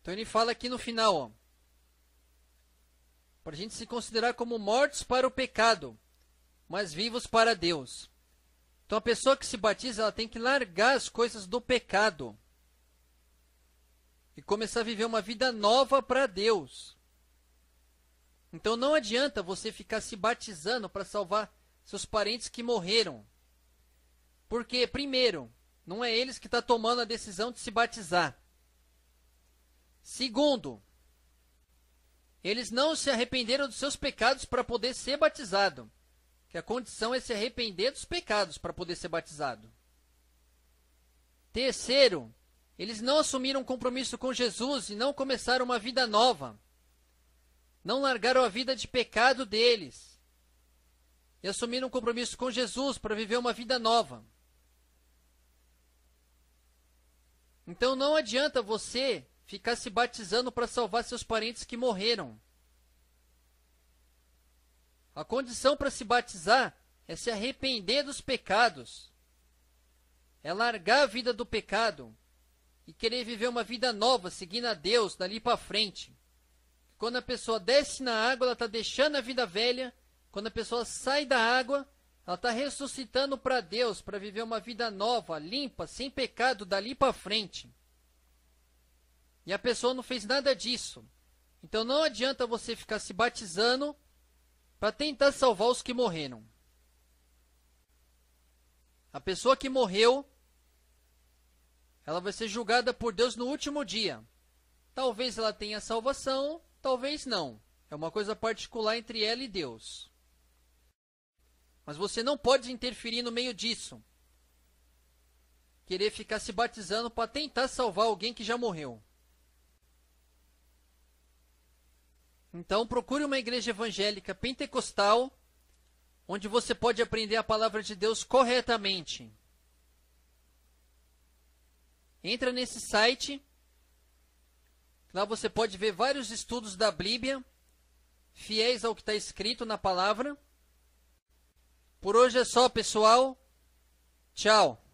Então ele fala aqui no final, para a gente se considerar como mortos para o pecado, mas vivos para Deus. Então a pessoa que se batiza, ela tem que largar as coisas do pecado e começar a viver uma vida nova para Deus. Então não adianta você ficar se batizando para salvar seus parentes que morreram. Porque, primeiro, não é eles que estão tá tomando a decisão de se batizar. Segundo, eles não se arrependeram dos seus pecados para poder ser batizado. Que a condição é se arrepender dos pecados para poder ser batizado. Terceiro, eles não assumiram um compromisso com Jesus e não começaram uma vida nova. Não largaram a vida de pecado deles. E assumiram um compromisso com Jesus para viver uma vida nova. Então não adianta você ficar se batizando para salvar seus parentes que morreram. A condição para se batizar é se arrepender dos pecados. É largar a vida do pecado e querer viver uma vida nova, seguindo a Deus dali para frente. Quando a pessoa desce na água, ela está deixando a vida velha. Quando a pessoa sai da água, ela está ressuscitando para Deus, para viver uma vida nova, limpa, sem pecado, dali para frente. E a pessoa não fez nada disso. Então não adianta você ficar se batizando para tentar salvar os que morreram. A pessoa que morreu, ela vai ser julgada por Deus no último dia. Talvez ela tenha salvação, talvez não. É uma coisa particular entre ela e Deus. Mas você não pode interferir no meio disso. Querer ficar se batizando para tentar salvar alguém que já morreu. Então procure uma igreja evangélica pentecostal onde você pode aprender a palavra de Deus corretamente. Entra nesse site. Lá você pode ver vários estudos da Bíblia fiéis ao que está escrito na palavra. Por hoje é só, pessoal. Tchau.